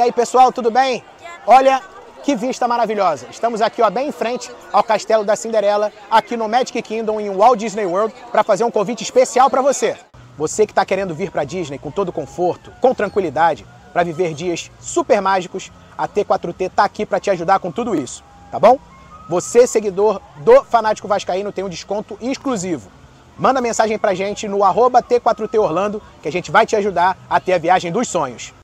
E aí, pessoal, tudo bem? Olha que vista maravilhosa. Estamos aqui, ó, bem em frente ao Castelo da Cinderela, aqui no Magic Kingdom em Walt Disney World, para fazer um convite especial para você. Você que está querendo vir para Disney com todo conforto, com tranquilidade, para viver dias super mágicos, a T4T está aqui para te ajudar com tudo isso, tá bom? Você, seguidor do Fanático Vascaíno, tem um desconto exclusivo. Manda mensagem a gente no T4T Orlando, que a gente vai te ajudar a ter a viagem dos sonhos.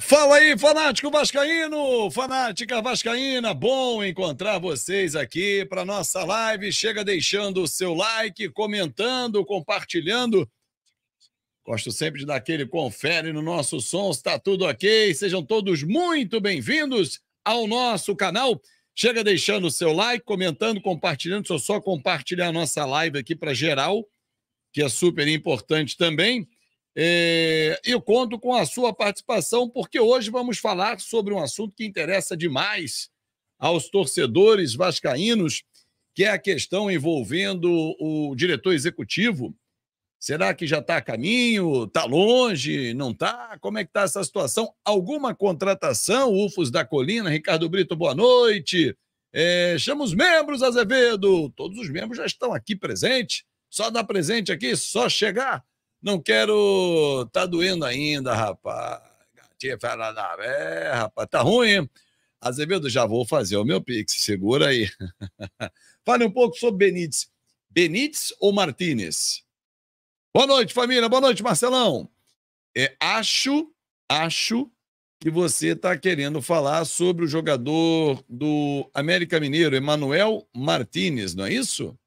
Fala aí, fanático vascaíno, fanática vascaína, bom encontrar vocês aqui para nossa live. Chega deixando o seu like, comentando, compartilhando. Gosto sempre de dar aquele confere no nosso som, está tudo ok. Sejam todos muito bem-vindos ao nosso canal. Chega deixando o seu like, comentando, compartilhando. Deixa eu só compartilhar a nossa live aqui para geral, que é super importante também. É, eu conto com a sua participação, porque hoje vamos falar sobre um assunto que interessa demais aos torcedores vascaínos, que é a questão envolvendo o diretor executivo. Será que já está a caminho? Está longe? Não está? Como é que está essa situação? Alguma contratação? Ufos da Colina, Ricardo Brito, boa noite. É, chama os membros, Azevedo. Todos os membros já estão aqui presentes. Só dar presente aqui, só chegar. Não quero. Tá doendo ainda, rapaz. Gatinha fala da é, rapaz. Tá ruim, hein? Azevedo, já vou fazer o meu pix, segura aí. Fale um pouco sobre Benítez. Benítez ou Martinez? Boa noite, família. Boa noite, Marcelão. É, acho, acho que você está querendo falar sobre o jogador do América Mineiro, Emanuel Martinez, não é isso?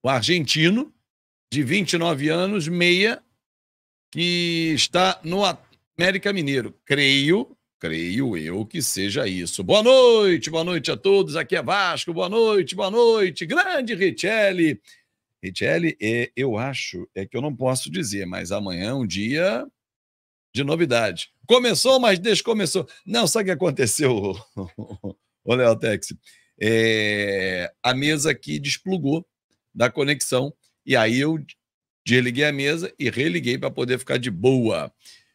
O argentino de 29 anos, meia, que está no América Mineiro. Creio, creio eu que seja isso. Boa noite, boa noite a todos. Aqui é Vasco, boa noite, boa noite. Grande Richelli. Richelli, é, eu acho, é que eu não posso dizer, mas amanhã é um dia de novidade. Começou, mas descomeçou. Não, sabe o que aconteceu, ô Léo Tex? É, a mesa aqui desplugou da conexão e aí eu desliguei a mesa e religuei para poder ficar de boa.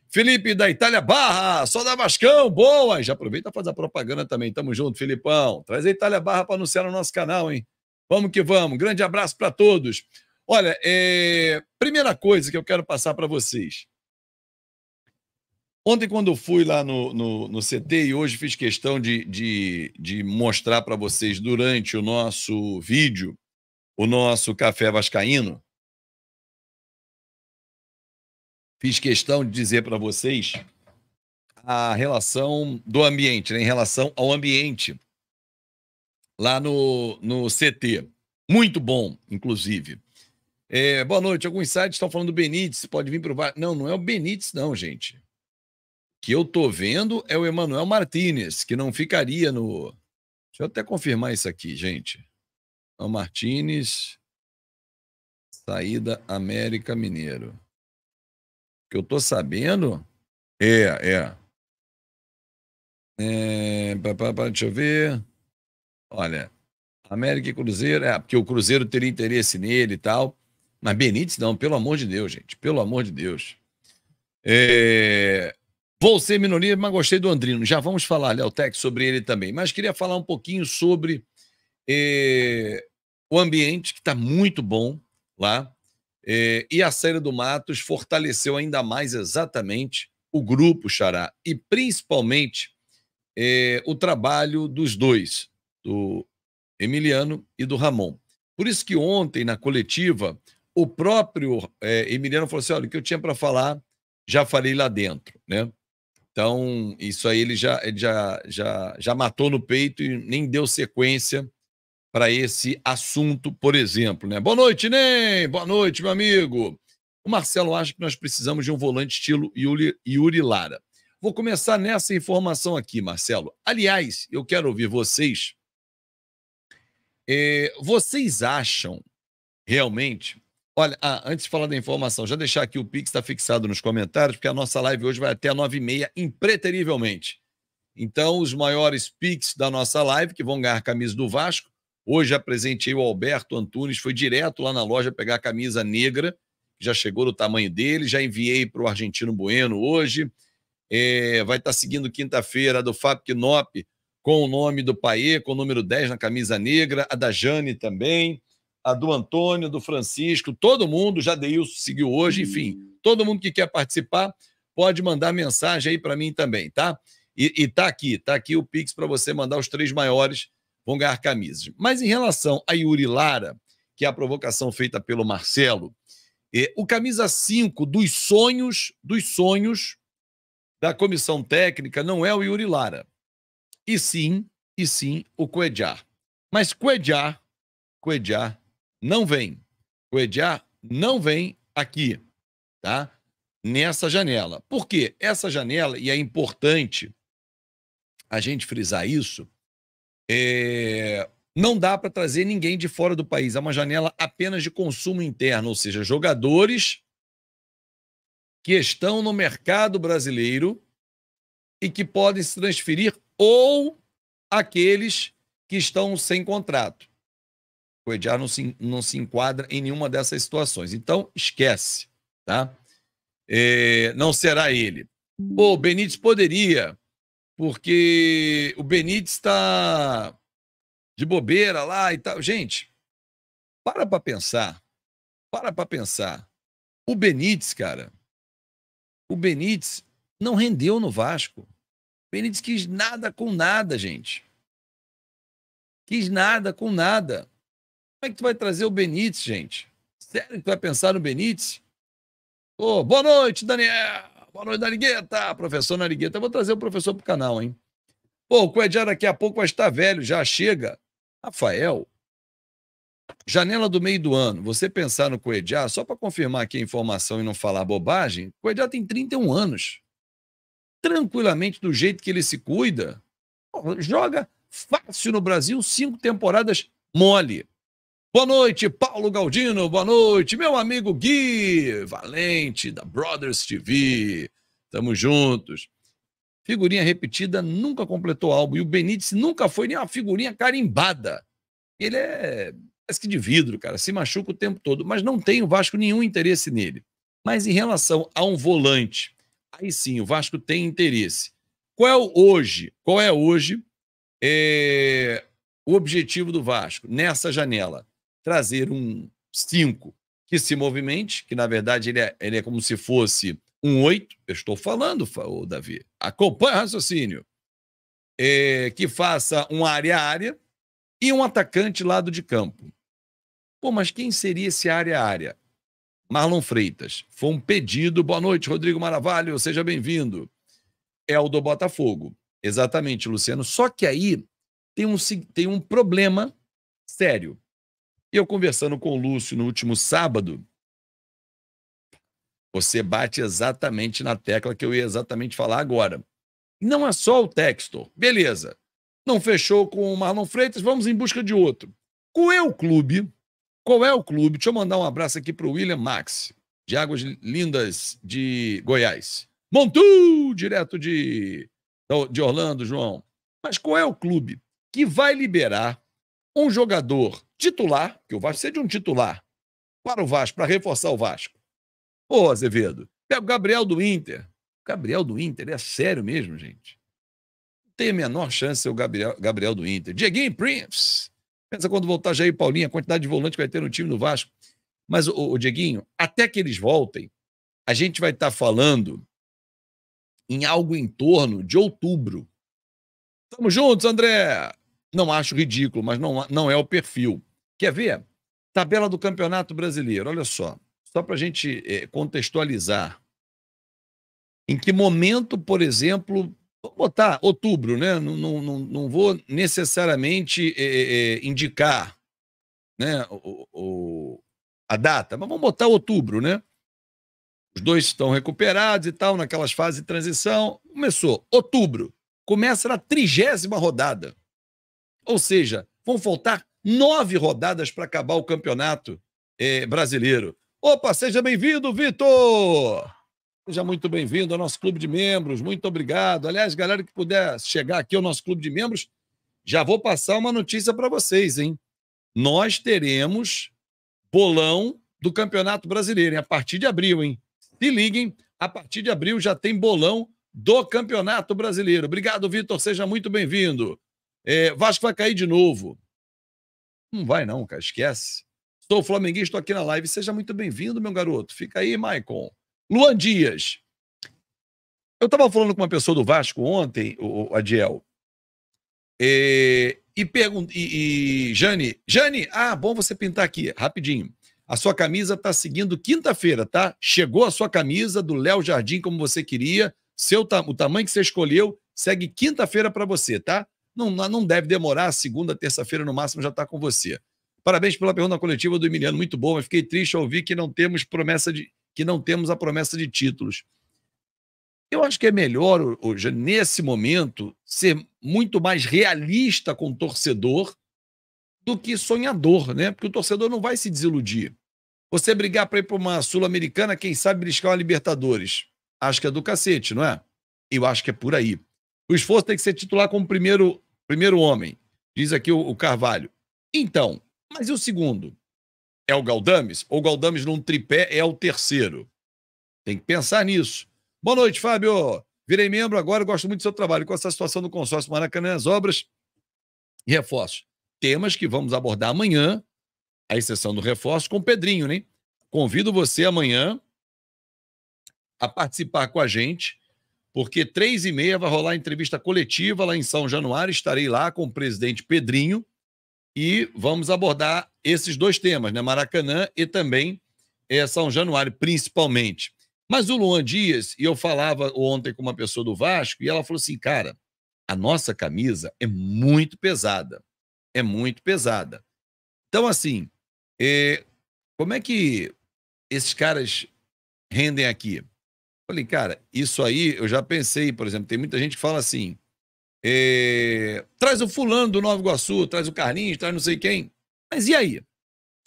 Felipe da Itália Barra, só da Vascão, boa! Já aproveita para fazer a propaganda também. Tamo junto, Filipão. Traz a Itália Barra para anunciar no nosso canal, hein? Vamos que vamos. Grande abraço para todos. Olha, é... primeira coisa que eu quero passar para vocês. Ontem, quando eu fui lá no, no, no CT, e hoje fiz questão de, de, de mostrar para vocês durante o nosso vídeo, o nosso Café Vascaíno, fiz questão de dizer para vocês a relação do ambiente, né? em relação ao ambiente lá no, no CT. Muito bom, inclusive. É, boa noite. Alguns sites estão falando do Benítez, pode vir para o VAR. Não, não é o Benítez, não, gente. O que eu tô vendo é o Emanuel Martinez, que não ficaria no. Deixa eu até confirmar isso aqui, gente. Ao Martínez. saída América Mineiro. O que eu tô sabendo é, é. é pra, pra, pra, deixa eu ver. Olha, América e Cruzeiro, é, porque o Cruzeiro teria interesse nele e tal. Mas Benítez não, pelo amor de Deus, gente, pelo amor de Deus. É, vou ser minoria, mas gostei do Andrino. Já vamos falar, Léo Tech, sobre ele também. Mas queria falar um pouquinho sobre eh, o ambiente que está muito bom lá. E, eh, e a série do Matos fortaleceu ainda mais exatamente o grupo Xará e principalmente é, o trabalho dos dois, do Emiliano e do Ramon. Por isso que ontem, na coletiva, o próprio é, Emiliano falou assim: olha, o que eu tinha para falar, já falei lá dentro, né? Então, isso aí ele já, ele já, já, já matou no peito e nem deu sequência para esse assunto, por exemplo. Né? Boa noite, nem. Boa noite, meu amigo! O Marcelo acha que nós precisamos de um volante estilo Yuri, Yuri Lara. Vou começar nessa informação aqui, Marcelo. Aliás, eu quero ouvir vocês. É, vocês acham realmente. Olha, ah, antes de falar da informação, já deixar aqui o Pix, está fixado nos comentários, porque a nossa live hoje vai até 9h30, impreterivelmente. Então, os maiores Pix da nossa live, que vão ganhar camisa do Vasco, Hoje apresentei o Alberto Antunes, foi direto lá na loja pegar a camisa negra, já chegou do tamanho dele, já enviei para o Argentino Bueno hoje. É, vai estar tá seguindo quinta-feira a do Fábio Knop com o nome do Paê, com o número 10 na camisa negra, a da Jane também, a do Antônio, do Francisco, todo mundo, já Deilson seguiu hoje, enfim, todo mundo que quer participar pode mandar mensagem aí para mim também, tá? E, e tá aqui, tá aqui o Pix para você mandar os três maiores vão ganhar camisas. Mas em relação a Yuri Lara, que é a provocação feita pelo Marcelo, é, o camisa 5 dos sonhos, dos sonhos da comissão técnica não é o Yuri Lara. E sim, e sim o Coedjar. Mas Coedjar, Cuejar não vem. Coedjar não vem aqui, tá? Nessa janela. Por quê? Essa janela, e é importante a gente frisar isso, é, não dá para trazer ninguém de fora do país. É uma janela apenas de consumo interno, ou seja, jogadores que estão no mercado brasileiro e que podem se transferir ou aqueles que estão sem contrato. O Ediar não se, não se enquadra em nenhuma dessas situações. Então, esquece, tá? É, não será ele. Pô, o Benítez poderia porque o Benítez está de bobeira lá e tal. Gente, para para pensar. Para para pensar. O Benítez, cara, o Benítez não rendeu no Vasco. O Benítez quis nada com nada, gente. Quis nada com nada. Como é que tu vai trazer o Benítez, gente? Sério que tu vai pensar no Benítez? Oh, boa noite, Daniel! Boa noite, Narigueta. Professor Narigueta. vou trazer o professor pro canal, hein? Pô, o Coediar daqui a pouco vai estar velho, já chega. Rafael, janela do meio do ano, você pensar no Coediar, só para confirmar aqui a informação e não falar bobagem, o Coediar tem 31 anos. Tranquilamente, do jeito que ele se cuida, joga fácil no Brasil, cinco temporadas mole. Boa noite, Paulo Galdino. Boa noite, meu amigo Gui Valente, da Brothers TV. Tamo juntos. Figurinha repetida nunca completou álbum. E o Benítez nunca foi nem uma figurinha carimbada. Ele é parece que de vidro, cara. Se machuca o tempo todo. Mas não tem o Vasco nenhum interesse nele. Mas em relação a um volante, aí sim, o Vasco tem interesse. Qual é hoje? Qual é hoje é, o objetivo do Vasco nessa janela? trazer um 5 que se movimente, que na verdade ele é, ele é como se fosse um 8, eu estou falando, o Davi, acompanha o raciocínio, é, que faça um área a área e um atacante lado de campo. Pô, mas quem seria esse área a área? Marlon Freitas. Foi um pedido. Boa noite, Rodrigo Maravalho, seja bem-vindo. É o do Botafogo. Exatamente, Luciano. Só que aí tem um, tem um problema sério. E eu conversando com o Lúcio no último sábado, você bate exatamente na tecla que eu ia exatamente falar agora. Não é só o texto. Beleza. Não fechou com o Marlon Freitas, vamos em busca de outro. Qual é o clube? Qual é o clube? Deixa eu mandar um abraço aqui para o William Max, de Águas Lindas de Goiás. Montu, direto de, de Orlando, João. Mas qual é o clube que vai liberar um jogador titular, que o Vasco seja um titular, para o Vasco, para reforçar o Vasco. Ô, Azevedo, pega o Gabriel do Inter. O Gabriel do Inter é sério mesmo, gente. Não tem a menor chance de ser o Gabriel, Gabriel do Inter. Dieguinho Prince. Pensa quando voltar Jair Paulinho, a quantidade de volante que vai ter no time do Vasco. Mas, ô, Dieguinho, até que eles voltem, a gente vai estar tá falando em algo em torno de outubro. Tamo juntos, André! Não acho ridículo, mas não, não é o perfil. Quer ver? Tabela do Campeonato Brasileiro, olha só. Só para a gente é, contextualizar. Em que momento, por exemplo, vou botar outubro, né? Não, não, não, vou necessariamente é, é, indicar né, o, o, a data, mas vamos botar outubro, né? Os dois estão recuperados e tal, naquelas fases de transição. Começou outubro. Começa na trigésima rodada. Ou seja, vão faltar nove rodadas para acabar o campeonato eh, brasileiro. Opa, seja bem-vindo, Vitor! Seja muito bem-vindo ao nosso clube de membros, muito obrigado. Aliás, galera que puder chegar aqui ao nosso clube de membros, já vou passar uma notícia para vocês, hein? Nós teremos bolão do Campeonato Brasileiro, hein? a partir de abril, hein? Se liguem, a partir de abril já tem bolão do Campeonato Brasileiro. Obrigado, Vitor, seja muito bem-vindo. É, Vasco vai cair de novo. Não vai, não, cara. Esquece. Sou flamenguista, estou aqui na live. Seja muito bem-vindo, meu garoto. Fica aí, Maicon. Luan Dias. Eu estava falando com uma pessoa do Vasco ontem, o Adiel. É, e, pergun- e, Jane, Jane, ah, bom você pintar aqui, rapidinho. A sua camisa está seguindo quinta-feira, tá? Chegou a sua camisa do Léo Jardim como você queria, seu o tamanho que você escolheu, segue quinta-feira para você, tá? Não, não deve demorar, segunda, terça-feira no máximo já está com você. Parabéns pela pergunta coletiva do Emiliano, muito boa, mas fiquei triste ao ouvir que não temos promessa de que não temos a promessa de títulos. Eu acho que é melhor hoje, nesse momento, ser muito mais realista com o torcedor do que sonhador, né? Porque o torcedor não vai se desiludir. Você brigar para ir para uma Sul-Americana, quem sabe briscar uma Libertadores. Acho que é do cacete, não é? Eu acho que é por aí. O esforço tem que ser titular como primeiro Primeiro homem, diz aqui o, o Carvalho. Então, mas e o segundo? É o Galdames? Ou Galdames num tripé é o terceiro? Tem que pensar nisso. Boa noite, Fábio. Virei membro agora, gosto muito do seu trabalho. Com essa situação do consórcio Maracanã, as obras e reforços. Temas que vamos abordar amanhã, a exceção do reforço, com o Pedrinho, né? Convido você amanhã a participar com a gente porque três e meia vai rolar entrevista coletiva lá em São Januário. Estarei lá com o presidente Pedrinho e vamos abordar esses dois temas, né? Maracanã e também é, São Januário, principalmente. Mas o Luan Dias, e eu falava ontem com uma pessoa do Vasco, e ela falou assim: cara, a nossa camisa é muito pesada. É muito pesada. Então, assim, é, como é que esses caras rendem aqui? Falei, cara, isso aí eu já pensei, por exemplo, tem muita gente que fala assim: eh, traz o fulano do Nova Iguaçu, traz o Carlinhos, traz não sei quem. Mas e aí?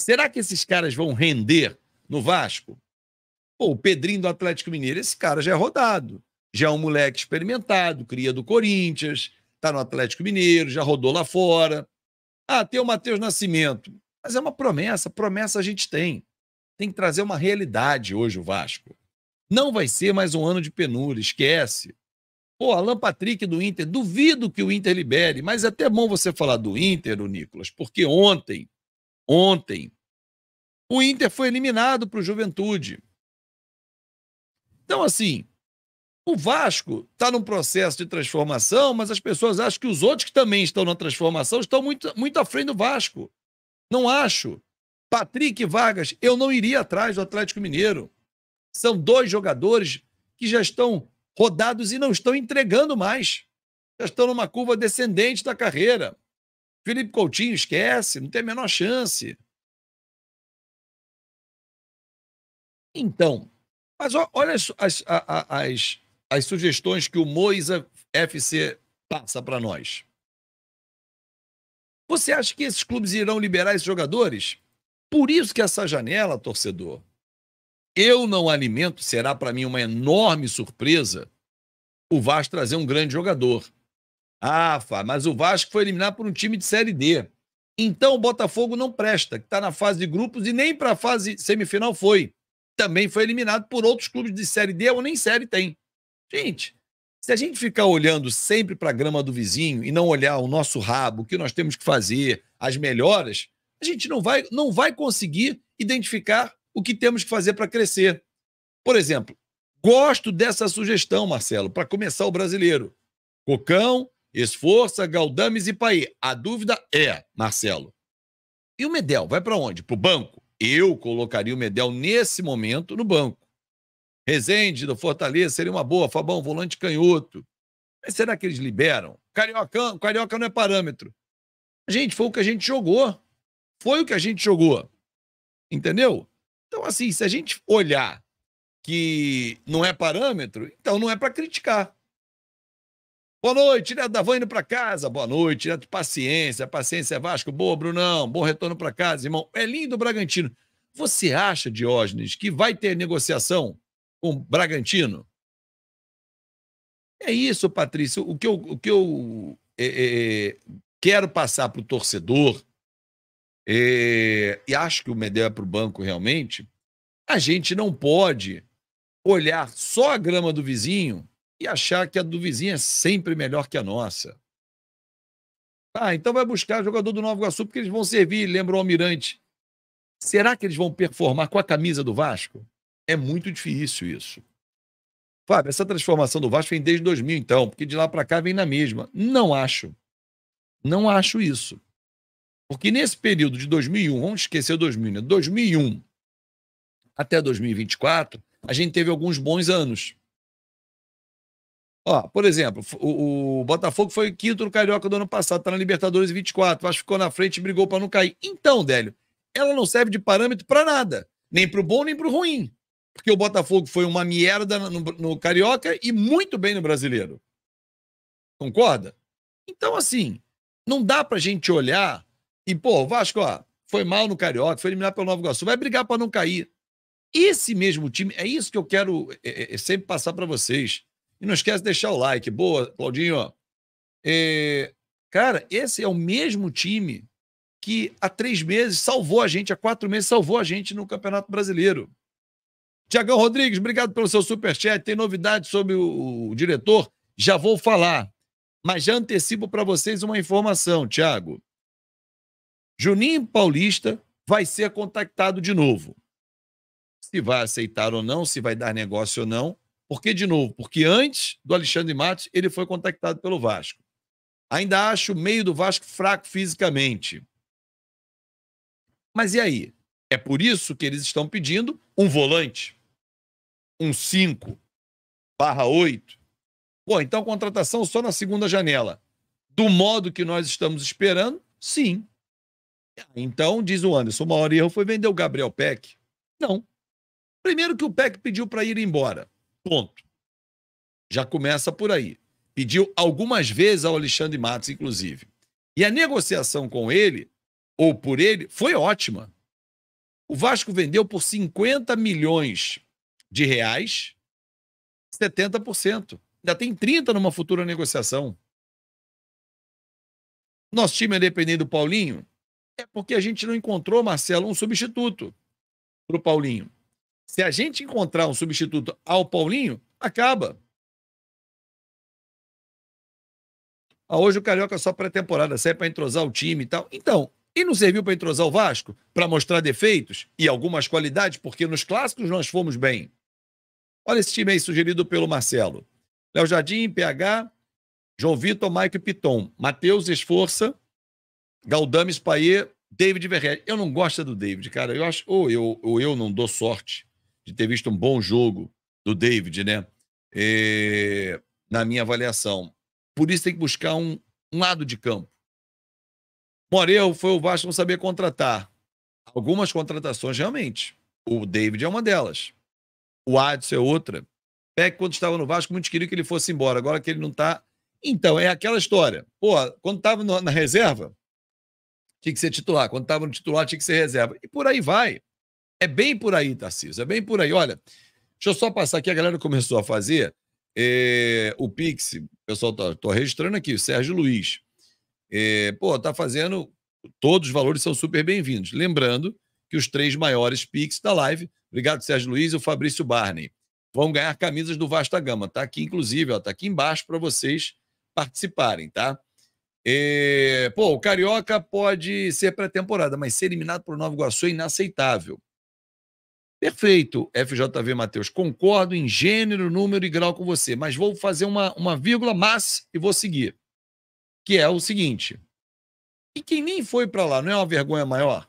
Será que esses caras vão render no Vasco? Pô, o Pedrinho do Atlético Mineiro, esse cara já é rodado. Já é um moleque experimentado, cria do Corinthians, tá no Atlético Mineiro, já rodou lá fora. Ah, tem o Matheus Nascimento. Mas é uma promessa, promessa a gente tem. Tem que trazer uma realidade hoje o Vasco. Não vai ser mais um ano de penúria, esquece. Pô, Alan Patrick do Inter, duvido que o Inter libere, mas é até bom você falar do Inter, o Nicolas, porque ontem, ontem, o Inter foi eliminado para o Juventude. Então, assim, o Vasco está num processo de transformação, mas as pessoas acham que os outros que também estão na transformação estão muito, muito à frente do Vasco. Não acho. Patrick Vargas, eu não iria atrás do Atlético Mineiro. São dois jogadores que já estão rodados e não estão entregando mais. Já estão numa curva descendente da carreira. Felipe Coutinho esquece, não tem a menor chance. Então, mas olha as, as, as, as sugestões que o Moisa FC passa para nós. Você acha que esses clubes irão liberar esses jogadores? Por isso que essa janela, torcedor, eu não alimento, será para mim uma enorme surpresa o Vasco trazer um grande jogador. Ah, Fá, mas o Vasco foi eliminado por um time de Série D. Então o Botafogo não presta, que está na fase de grupos e nem para a fase semifinal foi. Também foi eliminado por outros clubes de Série D ou nem Série tem. Gente, se a gente ficar olhando sempre para a grama do vizinho e não olhar o nosso rabo, o que nós temos que fazer, as melhoras, a gente não vai, não vai conseguir identificar o que temos que fazer para crescer. Por exemplo, gosto dessa sugestão, Marcelo, para começar o brasileiro. Cocão, Esforça, Galdames e Paí. A dúvida é, Marcelo, e o Medel vai para onde? Para o banco. Eu colocaria o Medel nesse momento no banco. Rezende, do Fortaleza, seria uma boa. Fabão, volante canhoto. Mas será que eles liberam? Carioca, Carioca não é parâmetro. Gente, foi o que a gente jogou. Foi o que a gente jogou. Entendeu? Então, assim, se a gente olhar que não é parâmetro, então não é para criticar. Boa noite, né? da indo para casa. Boa noite, né? paciência. Paciência Vasco. Boa, Brunão. Bom retorno para casa, irmão. É lindo o Bragantino. Você acha, Diógenes, que vai ter negociação com o Bragantino? É isso, Patrícia. O que eu, o que eu é, é, é quero passar para o torcedor e, e acho que o medeia é para o banco realmente, a gente não pode olhar só a grama do vizinho e achar que a do vizinho é sempre melhor que a nossa. Ah, então vai buscar jogador do Novo Iguaçu porque eles vão servir, lembra o Almirante. Será que eles vão performar com a camisa do Vasco? É muito difícil isso. Fábio, essa transformação do Vasco vem desde 2000, então, porque de lá para cá vem na mesma. Não acho. Não acho isso. Porque nesse período de 2001, vamos esquecer 2000, né? 2001 até 2024, a gente teve alguns bons anos. Ó, por exemplo, o, o Botafogo foi quinto no Carioca do ano passado, está na Libertadores 24, mas ficou na frente e brigou para não cair. Então, Délio, ela não serve de parâmetro para nada, nem para o bom nem para o ruim. Porque o Botafogo foi uma merda no, no Carioca e muito bem no Brasileiro. Concorda? Então, assim, não dá para a gente olhar e, pô, Vasco, ó, foi mal no Carioca, foi eliminado pelo Nova Iguaçu, vai brigar para não cair. Esse mesmo time, é isso que eu quero é, é, é sempre passar para vocês. E não esquece de deixar o like. Boa, Claudinho. É, cara, esse é o mesmo time que há três meses salvou a gente, há quatro meses salvou a gente no Campeonato Brasileiro. Tiagão Rodrigues, obrigado pelo seu superchat. Tem novidade sobre o, o diretor? Já vou falar. Mas já antecipo para vocês uma informação, Tiago. Juninho Paulista vai ser contactado de novo. Se vai aceitar ou não, se vai dar negócio ou não. por que de novo, porque antes do Alexandre Matos, ele foi contactado pelo Vasco. Ainda acho o meio do Vasco fraco fisicamente. Mas e aí? É por isso que eles estão pedindo um volante, um 5 barra 8. Pô, então contratação só na segunda janela. Do modo que nós estamos esperando, sim. Então, diz o Anderson, o maior erro foi vender o Gabriel Peck. Não. Primeiro que o Peck pediu para ir embora. Ponto. Já começa por aí. Pediu algumas vezes ao Alexandre Matos, inclusive. E a negociação com ele, ou por ele, foi ótima. O Vasco vendeu por 50 milhões de reais, 70%. Ainda tem 30 numa futura negociação. Nosso time é dependendo do Paulinho, é porque a gente não encontrou, Marcelo, um substituto para o Paulinho. Se a gente encontrar um substituto ao Paulinho, acaba. Ah, hoje o Carioca é só pré-temporada, serve é para entrosar o time e tal. Então, e não serviu para entrosar o Vasco? Para mostrar defeitos e algumas qualidades, porque nos clássicos nós fomos bem. Olha esse time aí sugerido pelo Marcelo. Léo Jardim, PH, João Vitor, Mike Piton, Matheus Esforça, Galdames Paier, David Verret. Eu não gosto é do David, cara. Eu acho, ou eu, ou eu não dou sorte de ter visto um bom jogo do David, né? É, na minha avaliação. Por isso tem que buscar um, um lado de campo. Morel foi o Vasco não saber contratar. Algumas contratações, realmente. O David é uma delas. O Adson é outra. Peck, quando estava no Vasco, muitos queriam que ele fosse embora. Agora que ele não está. Então, é aquela história. Pô, quando estava na reserva, tinha que ser titular. Quando estava no titular, tinha que ser reserva. E por aí vai. É bem por aí, Tarcísio. É bem por aí. Olha, deixa eu só passar aqui. A galera começou a fazer é, o Pix. Pessoal, tô, tá, tô, registrando aqui. O Sérgio Luiz. É, pô, tá fazendo. Todos os valores são super bem-vindos. Lembrando que os três maiores Pix da live. Obrigado, Sérgio Luiz e o Fabrício Barney. Vão ganhar camisas do Vasta Gama. Tá aqui, inclusive, ó, tá aqui embaixo para vocês participarem, tá? E, é, pô, o Carioca pode ser pré-temporada, mas ser eliminado por Nova Iguaçu é inaceitável. Perfeito, FJV Matheus. Concordo em gênero, número e grau com você, mas vou fazer uma, uma vírgula mas e vou seguir. Que é o seguinte: e quem nem foi para lá, não é uma vergonha maior?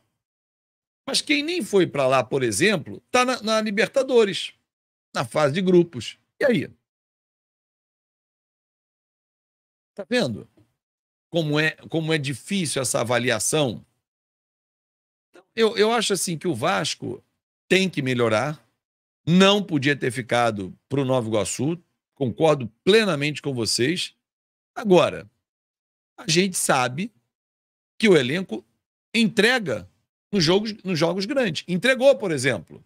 Mas quem nem foi para lá, por exemplo, tá na, na Libertadores, na fase de grupos. E aí? Tá vendo? como é, como é difícil essa avaliação. Então, eu, eu acho assim que o Vasco tem que melhorar. Não podia ter ficado para o Nova Iguaçu. Concordo plenamente com vocês. Agora, a gente sabe que o elenco entrega nos jogos, nos jogos grandes. Entregou, por exemplo.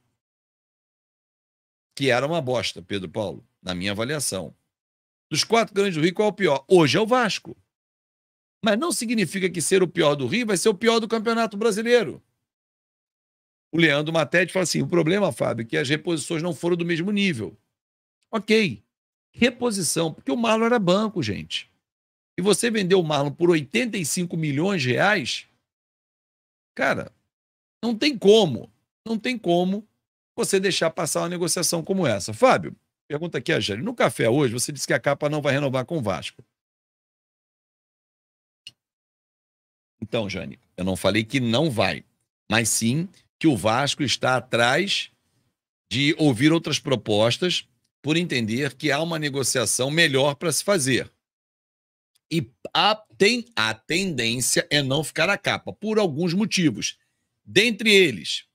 Que era uma bosta, Pedro Paulo, na minha avaliação. Dos quatro grandes do Rio, qual é o pior? Hoje é o Vasco. Mas não significa que ser o pior do Rio vai ser o pior do Campeonato Brasileiro. O Leandro Matete fala assim: o problema, Fábio, é que as reposições não foram do mesmo nível. Ok. Reposição, porque o Marlon era banco, gente. E você vendeu o Marlon por 85 milhões de reais, cara, não tem como. Não tem como você deixar passar uma negociação como essa. Fábio, pergunta aqui a Jane. No café hoje, você disse que a capa não vai renovar com o Vasco. Então, Jane, eu não falei que não vai, mas sim que o Vasco está atrás de ouvir outras propostas por entender que há uma negociação melhor para se fazer. E a, tem, a tendência é não ficar na capa, por alguns motivos. Dentre eles,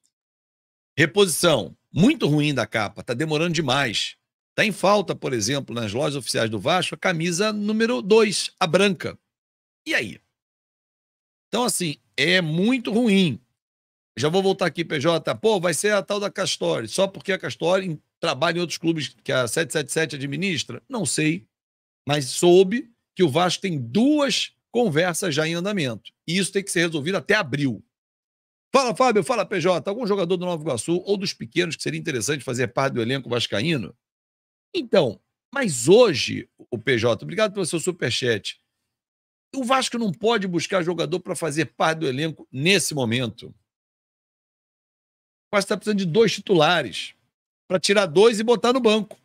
reposição. Muito ruim da capa, está demorando demais. Está em falta, por exemplo, nas lojas oficiais do Vasco, a camisa número 2, a branca. E aí? Então, assim, é muito ruim. Já vou voltar aqui, PJ. Pô, vai ser a tal da Castori. Só porque a Castori trabalha em outros clubes que a 777 administra? Não sei. Mas soube que o Vasco tem duas conversas já em andamento. E isso tem que ser resolvido até abril. Fala, Fábio. Fala, PJ. Algum jogador do Nova Iguaçu ou dos pequenos que seria interessante fazer parte do elenco vascaíno? Então, mas hoje, o PJ, obrigado pelo seu superchat. O Vasco não pode buscar jogador para fazer parte do elenco nesse momento. O Vasco está precisando de dois titulares para tirar dois e botar no banco.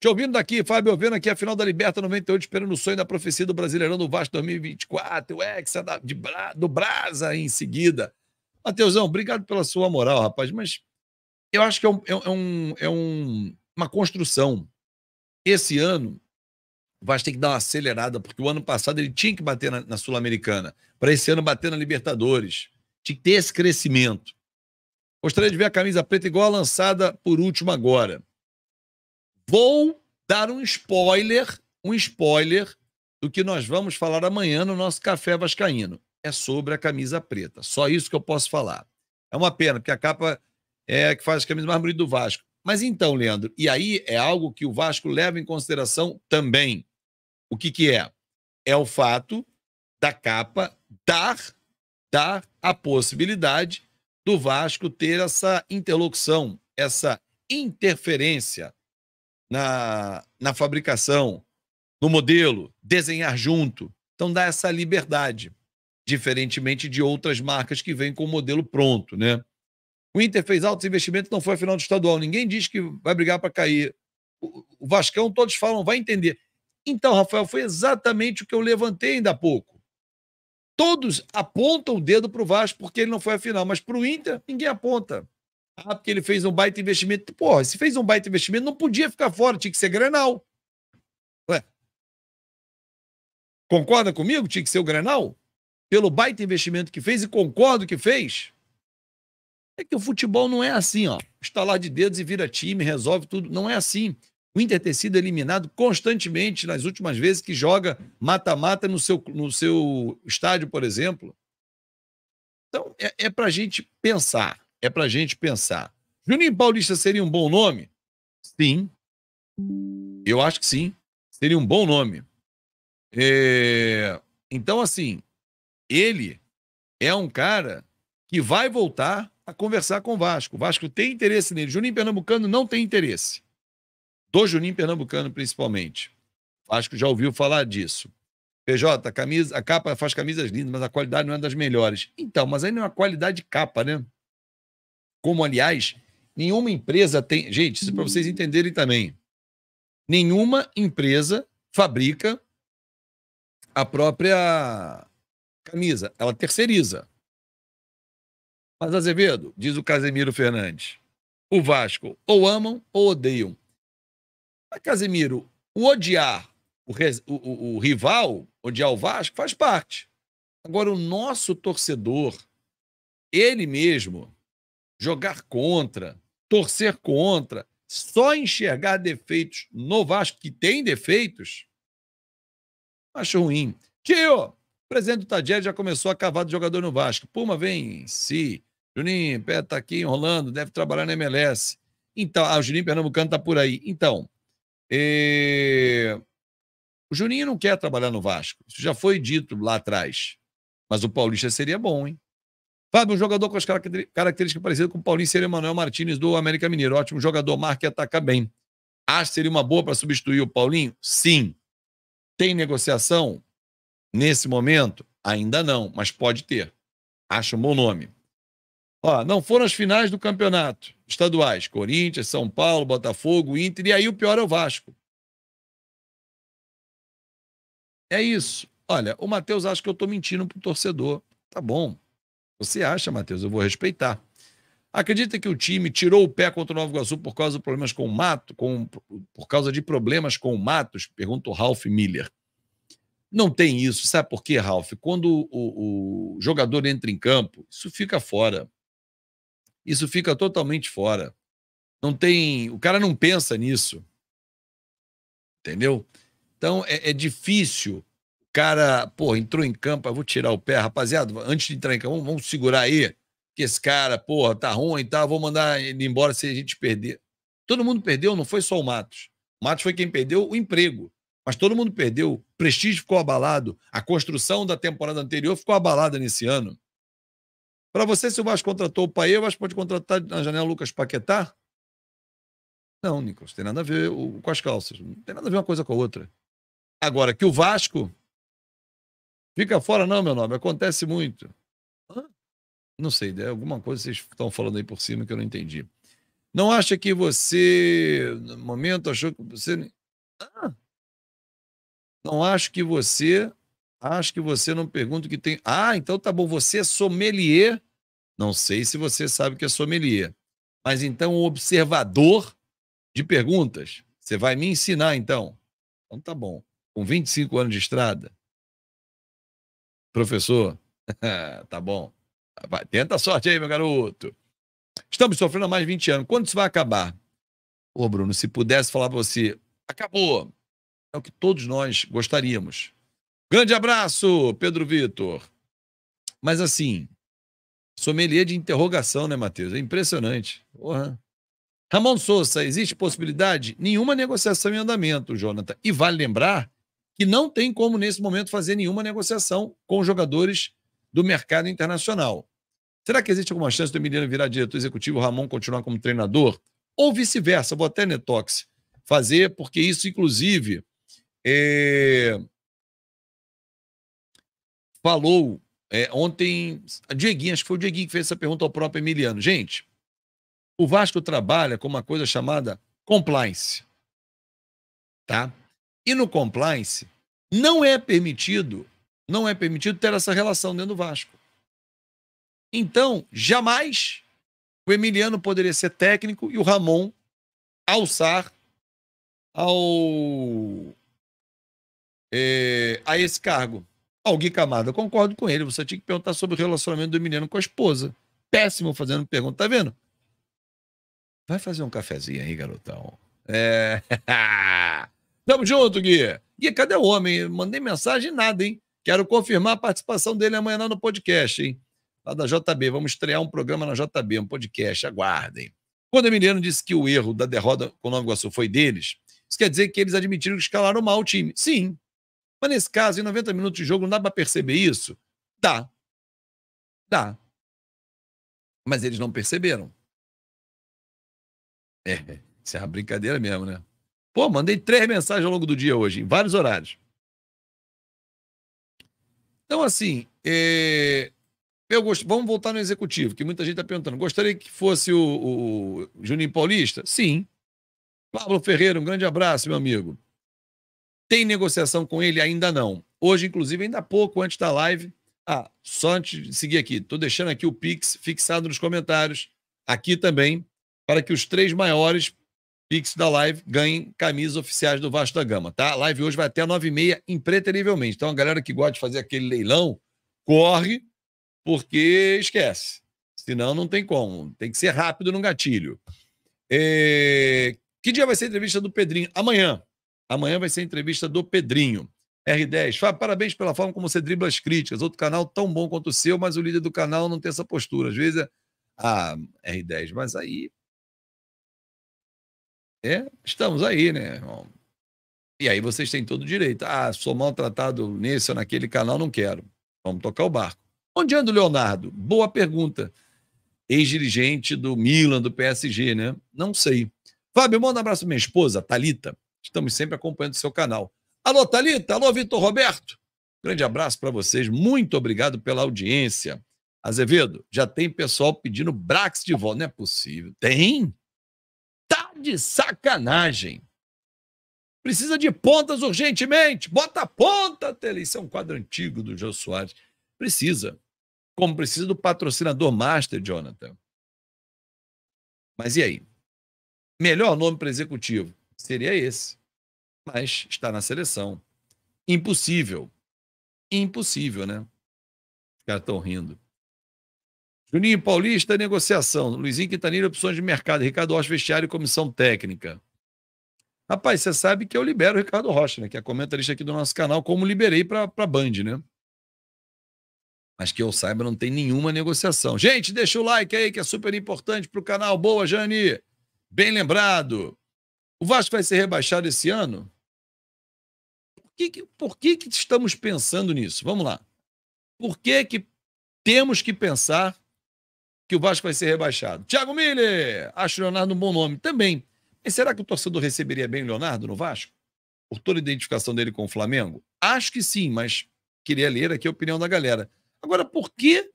Te ouvindo daqui, Fábio ouvindo aqui a final da Liberta 98, esperando o sonho da profecia do Brasileirão do Vasco 2024, o Hexa da, de Bra, do Brasa em seguida. Mateusão, obrigado pela sua moral, rapaz, mas eu acho que é, um, é, um, é um, é uma construção. Esse ano o Vasco tem que dar uma acelerada, porque o ano passado ele tinha que bater na, na Sul-Americana, para esse ano bater na Libertadores. Tinha que ter esse crescimento. Gostaria de ver a camisa preta igual a lançada por último agora. Vou dar um spoiler, um spoiler do que nós vamos falar amanhã no nosso Café Vascaíno. É sobre a camisa preta. Só isso que eu posso falar. É uma pena, porque a capa é a que faz a camisa mais bonita do Vasco. Mas então, Leandro, e aí é algo que o Vasco leva em consideração também. O que, que é? É o fato da capa dar, dar a possibilidade do Vasco ter essa interlocução, essa interferência na, na fabricação, no modelo, desenhar junto. Então dá essa liberdade, diferentemente de outras marcas que vêm com o modelo pronto, né? O Inter fez altos investimentos, não foi a final do estadual. Ninguém diz que vai brigar para cair. O, o Vascão, todos falam, vai entender. Então, Rafael, foi exatamente o que eu levantei ainda há pouco. Todos apontam o dedo para o Vasco porque ele não foi à final, mas para o Inter, ninguém aponta. Ah, porque ele fez um baita investimento. Porra, se fez um baita investimento, não podia ficar fora, tinha que ser Grenal. Ué. Concorda comigo? Tinha que ser o Grenal? Pelo baita investimento que fez e concordo que fez. É que o futebol não é assim, ó. Estalar de dedos e vira time, resolve tudo. Não é assim. O Inter ter sido eliminado constantemente nas últimas vezes que joga mata-mata no seu, no seu estádio, por exemplo. Então, é, é para a gente pensar. É para a gente pensar. Juninho Paulista seria um bom nome? Sim. Eu acho que sim. Seria um bom nome. É... Então, assim, ele é um cara que vai voltar a conversar com o Vasco. O Vasco tem interesse nele. Juninho Pernambucano não tem interesse do Juninho Pernambucano, principalmente. Acho que já ouviu falar disso. PJ, a, camisa, a capa faz camisas lindas, mas a qualidade não é das melhores. Então, mas ainda é uma qualidade de capa, né? Como, aliás, nenhuma empresa tem. Gente, isso é para vocês entenderem também. Nenhuma empresa fabrica a própria camisa, ela terceiriza. Mas Azevedo, diz o Casemiro Fernandes, o Vasco ou amam ou odeiam. Mas, Casimiro, o odiar o, o, o, rival, odiar o Vasco, faz parte. Agora, o nosso torcedor, ele mesmo, jogar contra, torcer contra, só enxergar defeitos no Vasco, que tem defeitos, acho ruim. Tio, o presidente do Tadier já começou a cavar do jogador no Vasco. Puma, vem em si. Juninho, pé tá aqui enrolando, deve trabalhar na MLS. Então, ah, o Juninho Pernambucano tá por aí. Então, e... Eh, o Juninho não quer trabalhar no Vasco. Isso já foi dito lá atrás. Mas o Paulista seria bom, hein? Fábio, um jogador com as características parecidas com o Paulinho seria Manuel Martins do América Mineiro. Ótimo jogador, marca e ataca bem. Acho que seria uma boa para substituir o Paulinho? Sim. Tem negociação? Nesse momento, ainda não, mas pode ter. Acho um bom nome. Ó, não foram as finais do campeonato estaduais. Corinthians, São Paulo, Botafogo, Inter. E aí o pior é o Vasco. É isso. Olha, o Matheus acha que eu estou mentindo pro torcedor. Tá bom. Você acha, Matheus? Eu vou respeitar. Acredita que o time tirou o pé contra o Novo Iguaçu por causa de problemas com o mato, com, por causa de problemas com o Matos? Pergunta o Ralph Miller. Não tem isso. Sabe por quê, Ralph? Quando o, o jogador entra em campo, isso fica fora. Isso fica totalmente fora. Não tem. O cara não pensa nisso. Entendeu? Então é, é difícil cara, pô, entrou em campo, eu vou tirar o pé, rapaziada, antes de entrar em campo, vamos, vamos segurar aí, que esse cara, porra, tá ruim e tá, tal, vou mandar ele embora se a gente perder. Todo mundo perdeu, não foi só o Matos. O Matos foi quem perdeu o emprego, mas todo mundo perdeu, o prestígio ficou abalado, a construção da temporada anterior ficou abalada nesse ano. Para você, se o Vasco contratou o Paê, o Vasco pode contratar na janela Lucas Paquetá? Não, Nicolas, tem nada a ver com as calças. Não tem nada a ver uma coisa com a outra. Agora, que o Vasco fica fora, não, meu nome, acontece muito. Não sei, é alguma coisa vocês estão falando aí por cima que eu não entendi. Não acha que você, no momento, achou que você. não acho que você Acho que você não pergunta o que tem. Ah, então tá bom, você é sommelier. Não sei se você sabe o que é sommelier. Mas então observador de perguntas. Você vai me ensinar então. Então tá bom. Com 25 anos de estrada. Professor, tá bom. Vai, tenta a sorte aí, meu garoto. Estamos sofrendo há mais de 20 anos. Quando isso vai acabar? Ô, Bruno, se pudesse falar para você, acabou. É o que todos nós gostaríamos. Grande abraço, Pedro Vitor. Mas assim, sommelier de interrogação, né, Matheus? É impressionante. Ramon Souza, existe possibilidade? Nenhuma negociação em andamento, Jonathan. E vale lembrar que não tem como, nesse momento, fazer nenhuma negociação com jogadores do mercado internacional. Será que existe alguma chance do Emiliano virar diretor executivo e o Ramon continuar como treinador? Ou vice-versa? Vou até Netox fazer, porque isso, inclusive, é falou é, ontem, a Dieguinho, acho que foi o Dieguinho que fez essa pergunta ao próprio Emiliano. Gente, o Vasco trabalha com uma coisa chamada compliance. Tá? E no compliance, não é permitido, não é permitido ter essa relação dentro do Vasco. Então, jamais o Emiliano poderia ser técnico e o Ramon alçar ao é, a esse cargo. Ó, o Gui Camada, concordo com ele. Você tinha que perguntar sobre o relacionamento do menino com a esposa. Péssimo fazendo pergunta, tá vendo? Vai fazer um cafezinho aí, garotão. É. Tamo junto, Gui. Gui, cadê o homem? Mandei mensagem nada, hein? Quero confirmar a participação dele amanhã no podcast, hein? Lá da JB. Vamos estrear um programa na JB, um podcast. Aguardem. Quando o Emiliano disse que o erro da derrota com o Nova Iguaçu foi deles, isso quer dizer que eles admitiram que escalaram mal o time. Sim, mas nesse caso, em 90 minutos de jogo, não dá para perceber isso? Dá. Dá. Mas eles não perceberam. É, isso é uma brincadeira mesmo, né? Pô, mandei três mensagens ao longo do dia hoje, em vários horários. Então, assim, é... eu gost... vamos voltar no executivo, que muita gente está perguntando. Gostaria que fosse o, o Juninho Paulista? Sim. Pablo Ferreira, um grande abraço, meu amigo. Tem negociação com ele? Ainda não. Hoje, inclusive, ainda há pouco, antes da live. Ah, só antes de seguir aqui, estou deixando aqui o Pix fixado nos comentários, aqui também, para que os três maiores Pix da live ganhem camisas oficiais do Vasco da Gama, tá? A live hoje vai até 9h30, impreterivelmente. Então, a galera que gosta de fazer aquele leilão, corre, porque esquece. Senão, não tem como. Tem que ser rápido no gatilho. É... Que dia vai ser a entrevista do Pedrinho? Amanhã. Amanhã vai ser a entrevista do Pedrinho. R10, Fábio, parabéns pela forma como você dribla as críticas. Outro canal tão bom quanto o seu, mas o líder do canal não tem essa postura. Às vezes é. Ah, R10, mas aí. É, estamos aí, né, irmão? E aí vocês têm todo o direito. Ah, sou maltratado nesse ou naquele canal, não quero. Vamos tocar o barco. Onde anda o Leonardo? Boa pergunta. Ex-dirigente do Milan, do PSG, né? Não sei. Fábio, manda um abraço para minha esposa, Talita. Estamos sempre acompanhando o seu canal. Alô, Thalita. Alô, Vitor Roberto. Grande abraço para vocês. Muito obrigado pela audiência. Azevedo, já tem pessoal pedindo Brax de volta. Não é possível. Tem? Tá de sacanagem. Precisa de pontas urgentemente. Bota a ponta, Tele. Isso é um quadro antigo do Jô Soares. Precisa. Como precisa do patrocinador master, Jonathan. Mas e aí? Melhor nome para executivo? seria esse. Mas está na seleção. Impossível. Impossível, né? Os caras estão rindo. Juninho Paulista, negociação. Luizinho Quintanilha, opções de mercado. Ricardo Rocha, vestiário e comissão técnica. Rapaz, você sabe que eu libero o Ricardo Rocha, né? Que é comentarista aqui do nosso canal, como liberei para a Band, né? Mas que eu saiba, não tem nenhuma negociação. Gente, deixa o like aí, que é super importante para o canal. Boa, Jane! Bem lembrado. O Vasco vai ser rebaixado esse ano? Por que, por que, que estamos pensando nisso? Vamos lá. Por que, que temos que pensar que o Vasco vai ser rebaixado? Thiago Miller! Acho o Leonardo um bom nome também. Mas será que o torcedor receberia bem o Leonardo no Vasco? Por toda a identificação dele com o Flamengo? Acho que sim, mas queria ler aqui a opinião da galera. Agora, por que,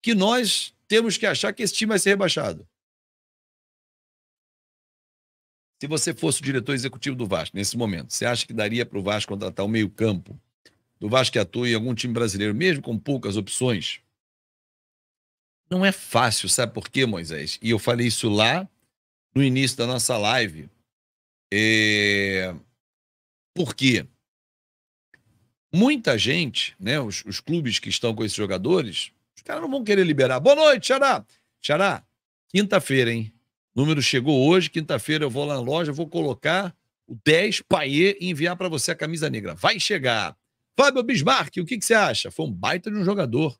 que nós temos que achar que esse time vai ser rebaixado? Se você fosse o diretor executivo do Vasco nesse momento, você acha que daria para o Vasco contratar o meio-campo do Vasco que atua em algum time brasileiro, mesmo com poucas opções? Não é fácil, sabe por quê, Moisés? E eu falei isso lá no início da nossa live. É... Por quê? Muita gente, né, os, os clubes que estão com esses jogadores, os caras não vão querer liberar. Boa noite, Xará! Xará, quinta-feira, hein? O número chegou hoje, quinta-feira eu vou lá na loja, vou colocar o 10 Paier e enviar para você a camisa negra. Vai chegar. Fábio Bismarck, o que, que, você acha? Foi um baita de um jogador,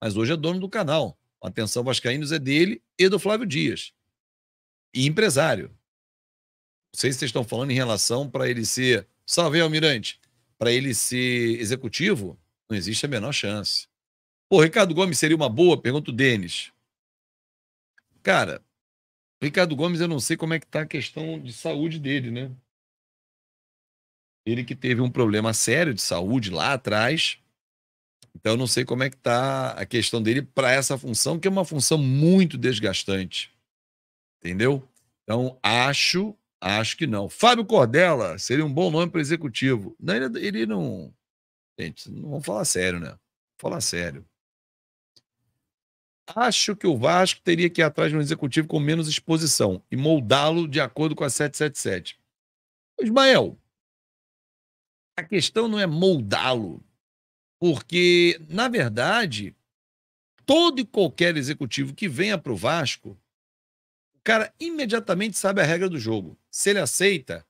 mas hoje é dono do canal. A atenção Vascaínos é dele e do Flávio Dias. E empresário. Não sei se vocês estão falando em relação para ele ser. Salve, Almirante. Para ele ser executivo, não existe a menor chance. Pô, Ricardo Gomes seria uma boa? Pergunta o Denis. Cara, Ricardo Gomes, eu não sei como é que está a questão de saúde dele, né? Ele que teve um problema sério de saúde lá atrás. Então, eu não sei como é que está a questão dele para essa função, que é uma função muito desgastante. Entendeu? Então, acho, acho que não. Fábio Cordela seria um bom nome para executivo. Não, ele, ele não. Gente, não vamos falar sério, né? Falar sério. Acho que o Vasco teria que ir atrás de um executivo com menos exposição e moldá-lo de acordo com a 777. Ismael, a questão não é moldá-lo, porque, na verdade, todo e qualquer executivo que venha para o Vasco, o cara imediatamente sabe a regra do jogo. Se ele aceita,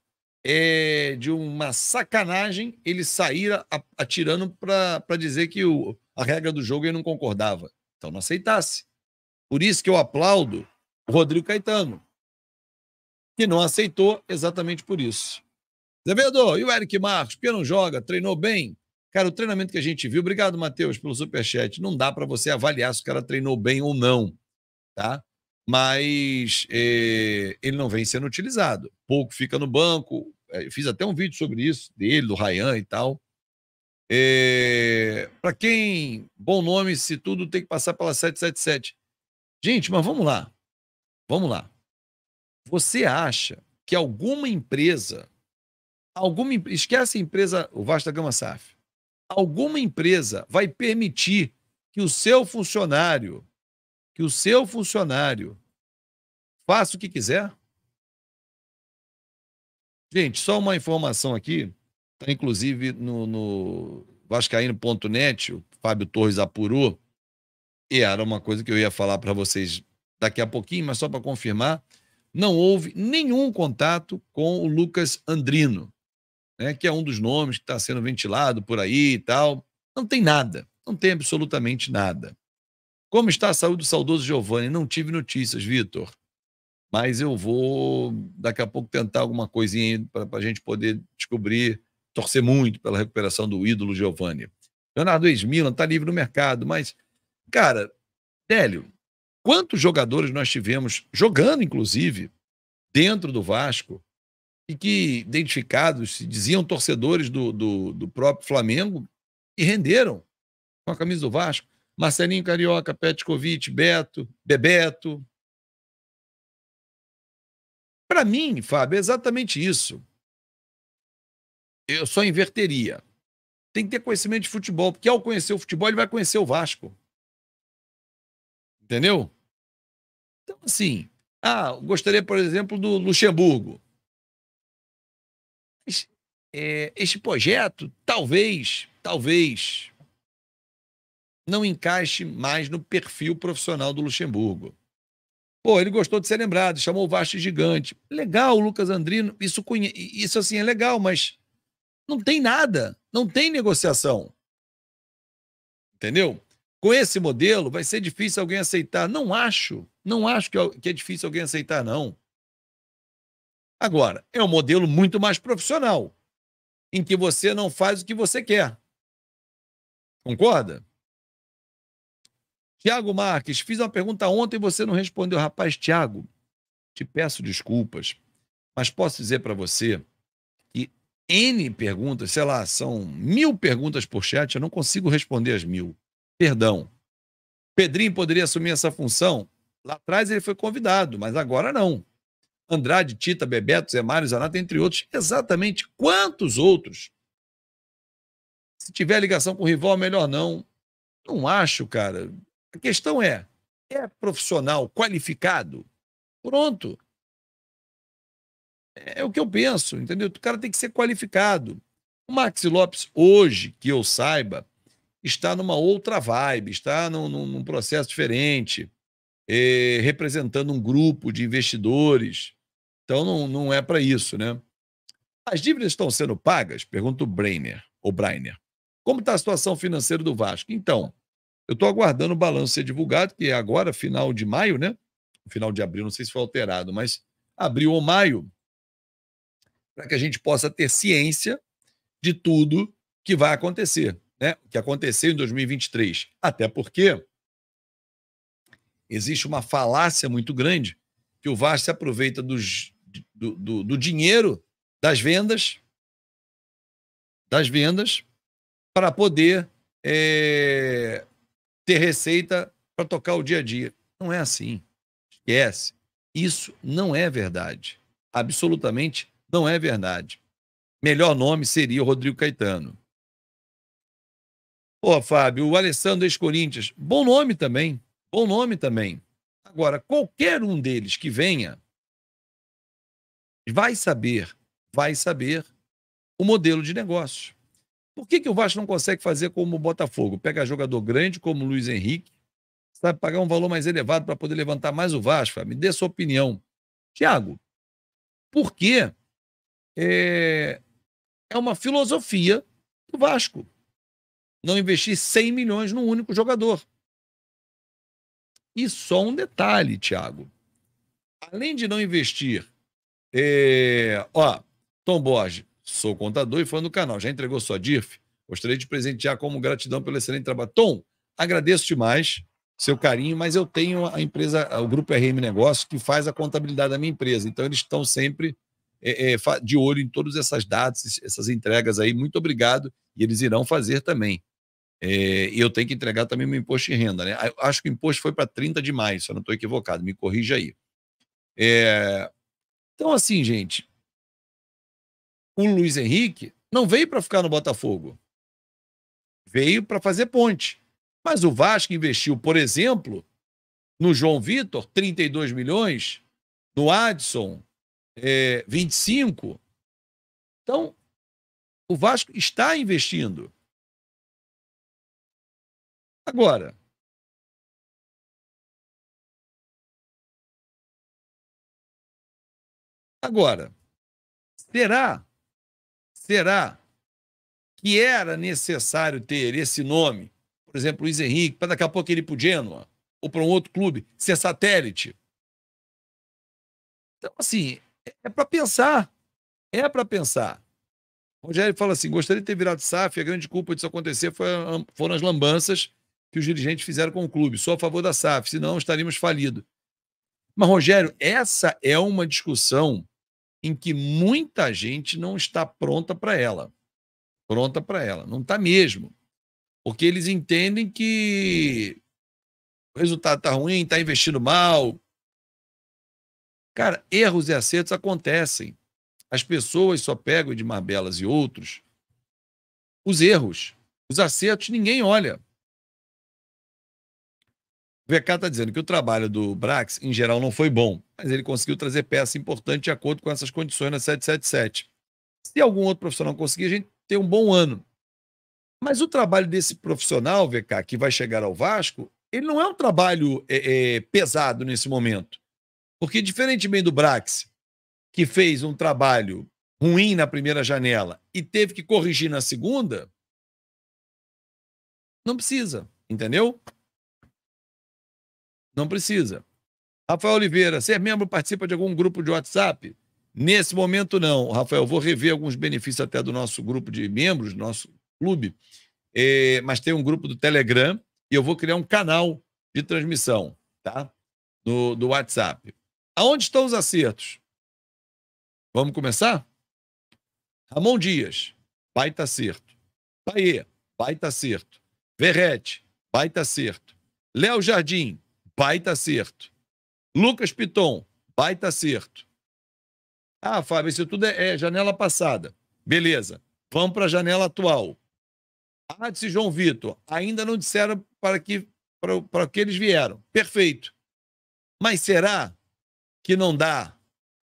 é de uma sacanagem ele sair atirando para dizer que o, a regra do jogo ele não concordava. Então não aceitasse. Por isso que eu aplaudo o Rodrigo Caetano, que não aceitou exatamente por isso. Zevedo, e o Eric Marcos? Porque não joga? Treinou bem? Cara, o treinamento que a gente viu, obrigado, Matheus, pelo superchat. Não dá para você avaliar se o cara treinou bem ou não, tá? Mas é, ele não vem sendo utilizado. Pouco fica no banco. É, eu fiz até um vídeo sobre isso, dele, do Ryan e tal. É, para quem, bom nome, se tudo tem que passar pela 777. Gente, mas vamos lá. Vamos lá. Você acha que alguma empresa, alguma esquece a empresa, o Vasta Gama SAF, alguma empresa vai permitir que o seu funcionário, que o seu funcionário faça o que quiser? Gente, só uma informação aqui Tá, inclusive no, no vascaíno.net, o Fábio Torres apurou, e era uma coisa que eu ia falar para vocês daqui a pouquinho, mas só para confirmar, não houve nenhum contato com o Lucas Andrino, né, que é um dos nomes que está sendo ventilado por aí e tal. Não tem nada, não tem absolutamente nada. Como está a saúde do saudoso Giovanni? Não tive notícias, Vitor. Mas eu vou, daqui a pouco, tentar alguma coisinha para a gente poder descobrir torcer muito pela recuperação do ídolo Giovanni. Leonardo Esmilan está livre no mercado, mas, cara, Délio, quantos jogadores nós tivemos, jogando inclusive, dentro do Vasco, e que identificados se diziam torcedores do, do, do próprio Flamengo e renderam com a camisa do Vasco? Marcelinho Carioca, Petkovic, Beto, Bebeto. Para mim, Fábio, é exatamente isso eu só inverteria. Tem que ter conhecimento de futebol, porque ao conhecer o futebol, ele vai conhecer o Vasco. Entendeu? Então, assim, ah, gostaria, por exemplo, do Luxemburgo. é, este projeto, talvez, talvez, não encaixe mais no perfil profissional do Luxemburgo. Pô, ele gostou de ser lembrado, chamou o Vasco gigante. Legal, Lucas Andrino, isso, isso assim é legal, mas não tem nada, não tem negociação. Entendeu? Com esse modelo, vai ser difícil alguém aceitar. Não acho, não acho que é difícil alguém aceitar, não. Agora, é um modelo muito mais profissional, em que você não faz o que você quer. Concorda? Tiago Marques, fiz uma pergunta ontem e você não respondeu. Rapaz, Tiago, te peço desculpas, mas posso dizer para você N perguntas, sei lá, são mil perguntas por chat, eu não consigo responder as mil. Perdão. Pedrinho poderia assumir essa função? Lá atrás ele foi convidado, mas agora não. Andrade, Tita, Bebeto, Zé Mário, Zanata, entre outros. Exatamente quantos outros? Se tiver ligação com o rival, melhor não. Não acho, cara. A questão é: é profissional qualificado? Pronto. É, é o que eu penso, entendeu? O cara tem que ser qualificado. O Maxi Lopes, hoje, que eu saiba, está numa outra vibe, está num, num processo diferente, é, representando um grupo de investidores. Então, não, não é para isso, né? As dívidas estão sendo pagas? Pergunta o Brainer, ou Brainer. Como está a situação financeira do Vasco? Então, eu estou aguardando o balanço ser divulgado, que é agora, final de maio, né? Final de abril, não sei se foi alterado, mas abril ou maio, para que a gente possa ter ciência de tudo que vai acontecer, né? que aconteceu em 2023. Até porque existe uma falácia muito grande que o Vasco se aproveita dos, do, do, do dinheiro das vendas das vendas para poder é, ter receita para tocar o dia a dia. Não é assim. Esquece. Isso não é verdade. Absolutamente não é verdade. Melhor nome seria o Rodrigo Caetano. Pô, Fábio, o Alessandro ex-Corinthians. Bom nome também. Bom nome também. Agora, qualquer um deles que venha vai saber, vai saber o modelo de negócio. Por que, que o Vasco não consegue fazer como o Botafogo? Pega jogador grande como o Luiz Henrique, sabe pagar um valor mais elevado para poder levantar mais o Vasco. Me dê sua opinião. Tiago, por que é, é uma filosofia do Vasco. Não investir 100 milhões num único jogador. E só um detalhe, Thiago. Além de não investir. É... Ó, Tom Borges, sou contador e fã do canal. Já entregou sua DIF? Gostaria de presentear como gratidão pelo excelente trabalho. Tom, agradeço demais seu carinho, mas eu tenho a empresa, o Grupo RM Negócios, que faz a contabilidade da minha empresa. Então, eles estão sempre é, é, de olho em todas essas datas, essas entregas aí. Muito obrigado. E eles irão fazer também. É, e eu tenho que entregar também meu imposto de renda, né? Acho que o imposto foi para 30 de maio, se eu não estou equivocado, me corrija aí. É, então, assim, gente, o Luiz Henrique não veio para ficar no Botafogo, veio para fazer ponte. Mas o Vasco investiu, por exemplo, no João Vitor, 32 milhões, no Adson, é, 25. Então, o Vasco está investindo. Agora, agora, será, será que era necessário ter esse nome, por exemplo, Luiz Henrique, para daqui a pouco ele ir para o Genoa ou para um outro clube, ser satélite? Então, assim, é para pensar. É para pensar. O Rogério fala assim: gostaria de ter virado SAF, a grande culpa disso acontecer foi, foram as lambanças que os dirigentes fizeram com o clube. Sou a favor da SAF, senão estaríamos falidos. Mas, Rogério, essa é uma discussão em que muita gente não está pronta para ela. Pronta para ela. Não está mesmo. Porque eles entendem que o resultado está ruim, está investindo mal, Cara, erros e acertos acontecem. As pessoas só pegam de Marbelas e outros os erros. Os acertos ninguém olha. O VK está dizendo que o trabalho do Brax, em geral, não foi bom, mas ele conseguiu trazer peça importante de acordo com essas condições na 777. Se algum outro profissional conseguir, a gente tem um bom ano. Mas o trabalho desse profissional, VK, que vai chegar ao Vasco, ele não é um trabalho é, é, pesado nesse momento. Porque, diferentemente do Brax, que fez um trabalho ruim na primeira janela e teve que corrigir na segunda, não precisa, entendeu? Não precisa. Rafael Oliveira, ser membro participa de algum grupo de WhatsApp? Nesse momento, não. Rafael, vou rever alguns benefícios até do nosso grupo de membros, nosso clube, é, mas tem um grupo do Telegram e eu vou criar um canal de transmissão, tá? Do, do WhatsApp. Aonde estão os acertos? Vamos começar? Ramon Dias, baita acerto. Paê, baita acerto. Verrete, baita acerto. Léo Jardim, baita acerto. Lucas Piton, baita acerto. Ah, Fábio, isso tudo é, é janela passada. Beleza, vamos para a janela atual. Adson e João Vitor ainda não disseram para que, para, para que eles vieram. Perfeito. Mas será que não dá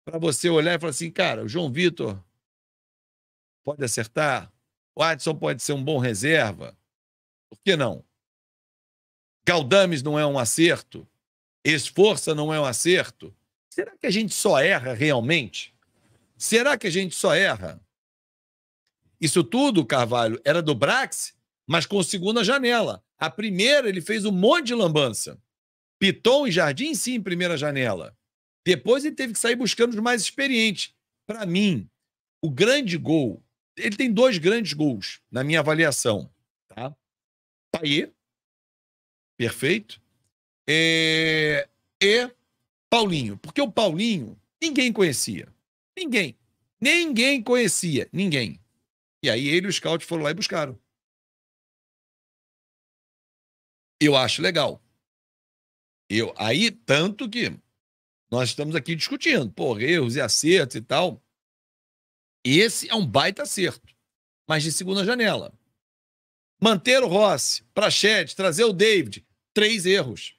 para você olhar e falar assim, cara, o João Vitor pode acertar, o Adson pode ser um bom reserva, por que não? Galdames não é um acerto, esforça não é um acerto. Será que a gente só erra realmente? Será que a gente só erra? Isso tudo, Carvalho, era do Brax, mas com segunda janela. A primeira ele fez um monte de lambança. Piton e Jardim, sim, primeira janela. Depois ele teve que sair buscando os mais experientes. Para mim, o grande gol, ele tem dois grandes gols na minha avaliação, tá? Paier, perfeito, é... e Paulinho, porque o Paulinho ninguém conhecia, ninguém, ninguém conhecia, ninguém. E aí ele e o scout foram lá e buscaram. Eu acho legal. Eu aí tanto que nós estamos aqui discutindo, por erros e acertos e tal. Esse é um baita acerto, mas de segunda janela. Manter o Rossi, Chet, trazer o David, três erros.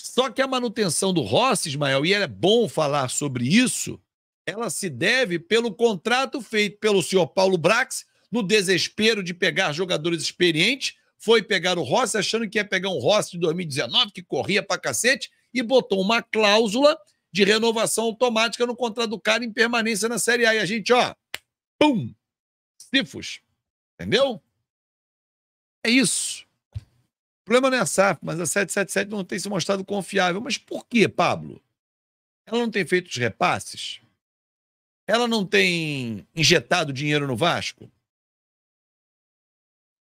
Só que a manutenção do Rossi, Ismael, e é bom falar sobre isso, ela se deve pelo contrato feito pelo senhor Paulo Brax, no desespero de pegar jogadores experientes, foi pegar o Rossi, achando que ia pegar um Rossi de 2019, que corria pra cacete, e botou uma cláusula de renovação automática no contrato do cara em permanência na Série A. E a gente, ó, pum! Cifos. Entendeu? É isso. O problema não é a SAF, mas a 777 não tem se mostrado confiável. Mas por que, Pablo? Ela não tem feito os repasses? Ela não tem injetado dinheiro no Vasco?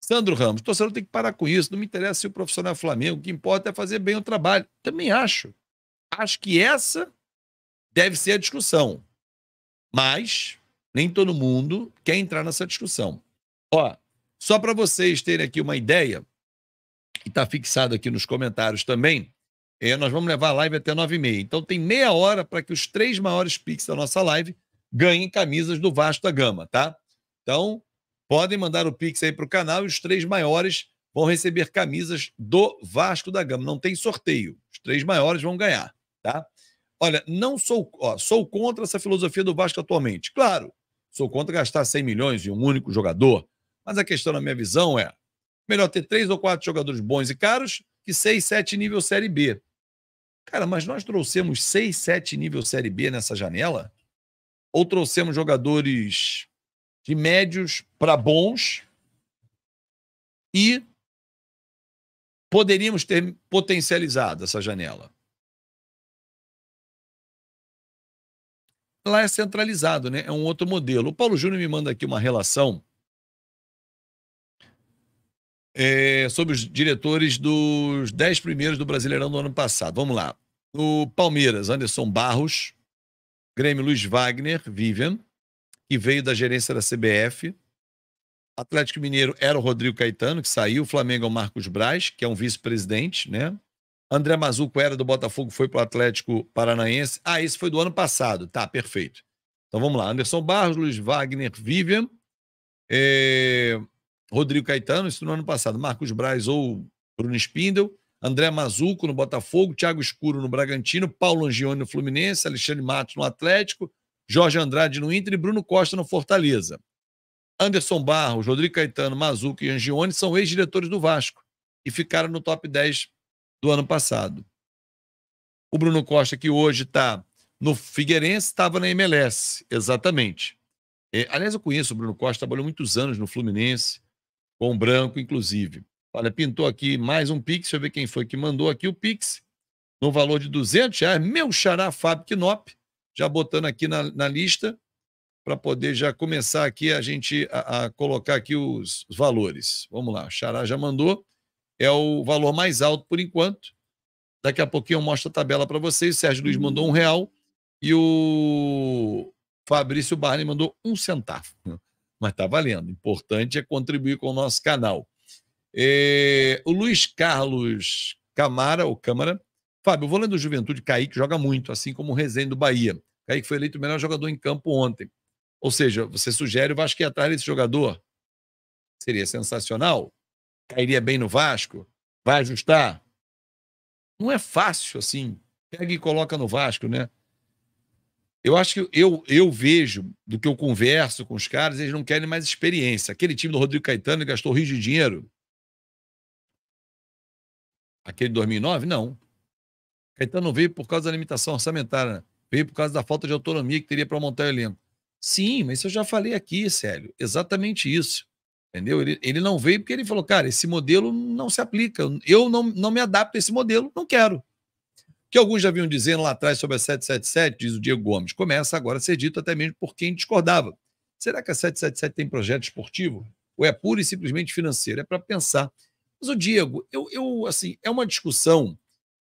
Sandro Ramos, torcedor tem que parar com isso. Não me interessa se o profissional é Flamengo, o que importa é fazer bem o trabalho. Também acho. Acho que essa deve ser a discussão. Mas nem todo mundo quer entrar nessa discussão. Ó, só para vocês terem aqui uma ideia, que está fixado aqui nos comentários também, é, nós vamos levar a live até 9 e meia. Então tem meia hora para que os três maiores piques da nossa live ganhem camisas do Vasco da Gama, tá? Então, podem mandar o Pix aí para o canal e os três maiores vão receber camisas do Vasco da Gama. Não tem sorteio. Os três maiores vão ganhar. Tá? Olha, não sou, ó, sou contra essa filosofia do Vasco atualmente. Claro, sou contra gastar 100 milhões em um único jogador, mas a questão na minha visão é melhor ter três ou quatro jogadores bons e caros que seis, sete nível Série B. Cara, mas nós trouxemos seis, sete nível Série B nessa janela? Ou trouxemos jogadores de médios para bons e poderíamos ter potencializado essa janela? lá é centralizado, né? É um outro modelo. O Paulo Júnior me manda aqui uma relação é, sobre os diretores dos dez primeiros do Brasileirão do ano passado. Vamos lá. O Palmeiras, Anderson Barros, Grêmio Luiz Wagner, Vivian, que veio da gerência da CBF. Atlético Mineiro era o Rodrigo Caetano, que saiu. Flamengo é o Marcos Braz, que é um vice-presidente, né? André Mazuco era do Botafogo, foi para o Atlético Paranaense. Ah, esse foi do ano passado. Tá, perfeito. Então vamos lá. Anderson Barros, Luiz Wagner, Vivian, eh, Rodrigo Caetano, isso no ano passado. Marcos Braz ou Bruno Spindel. André Mazuco no Botafogo, Thiago Escuro no Bragantino, Paulo Angione no Fluminense, Alexandre Matos no Atlético, Jorge Andrade no Inter e Bruno Costa no Fortaleza. Anderson Barros, Rodrigo Caetano, Mazuco e Angione são ex-diretores do Vasco e ficaram no top 10 do ano passado. O Bruno Costa, que hoje está no Figueirense, estava na MLS, exatamente. É, aliás, eu conheço o Bruno Costa, trabalhou muitos anos no Fluminense, com o Branco, inclusive. Olha, pintou aqui mais um Pix, deixa eu ver quem foi que mandou aqui o Pix, no valor de 200 reais, meu xará Fábio Knop, já botando aqui na, na lista, para poder já começar aqui a gente a, a colocar aqui os, os valores. Vamos lá, o xará já mandou é o valor mais alto por enquanto. Daqui a pouquinho eu mostro a tabela para vocês. O Sérgio Luiz mandou um uhum. real e o Fabrício Barney mandou um centavo. Mas está valendo. O importante é contribuir com o nosso canal. É... o Luiz Carlos Camara, ou Câmara, Fábio, eu vou lendo Juventude, Kaique joga muito, assim como o Resende do Bahia. Kaique foi eleito o melhor jogador em campo ontem. Ou seja, você sugere o Vasco ir atrás desse jogador? Seria sensacional? cairia bem no Vasco? Vai ajustar? Não é fácil assim. Pega e coloca no Vasco, né? Eu acho que eu, eu vejo, do que eu converso com os caras, eles não querem mais experiência. Aquele time do Rodrigo Caetano que gastou rios de dinheiro. Aquele de 2009? Não. Caetano veio por causa da limitação orçamentária, né? veio por causa da falta de autonomia que teria para montar o elenco. Sim, mas isso eu já falei aqui, Célio. Exatamente isso. Entendeu? Ele, ele não veio porque ele falou, cara, esse modelo não se aplica. Eu não, não me adapto a esse modelo, não quero. Que alguns já vinham dizendo lá atrás sobre a 777, diz o Diego Gomes. Começa agora a ser dito até mesmo por quem discordava. Será que a 777 tem projeto esportivo? Ou é pura e simplesmente financeiro? É para pensar. Mas o Diego, eu, eu, assim, é uma discussão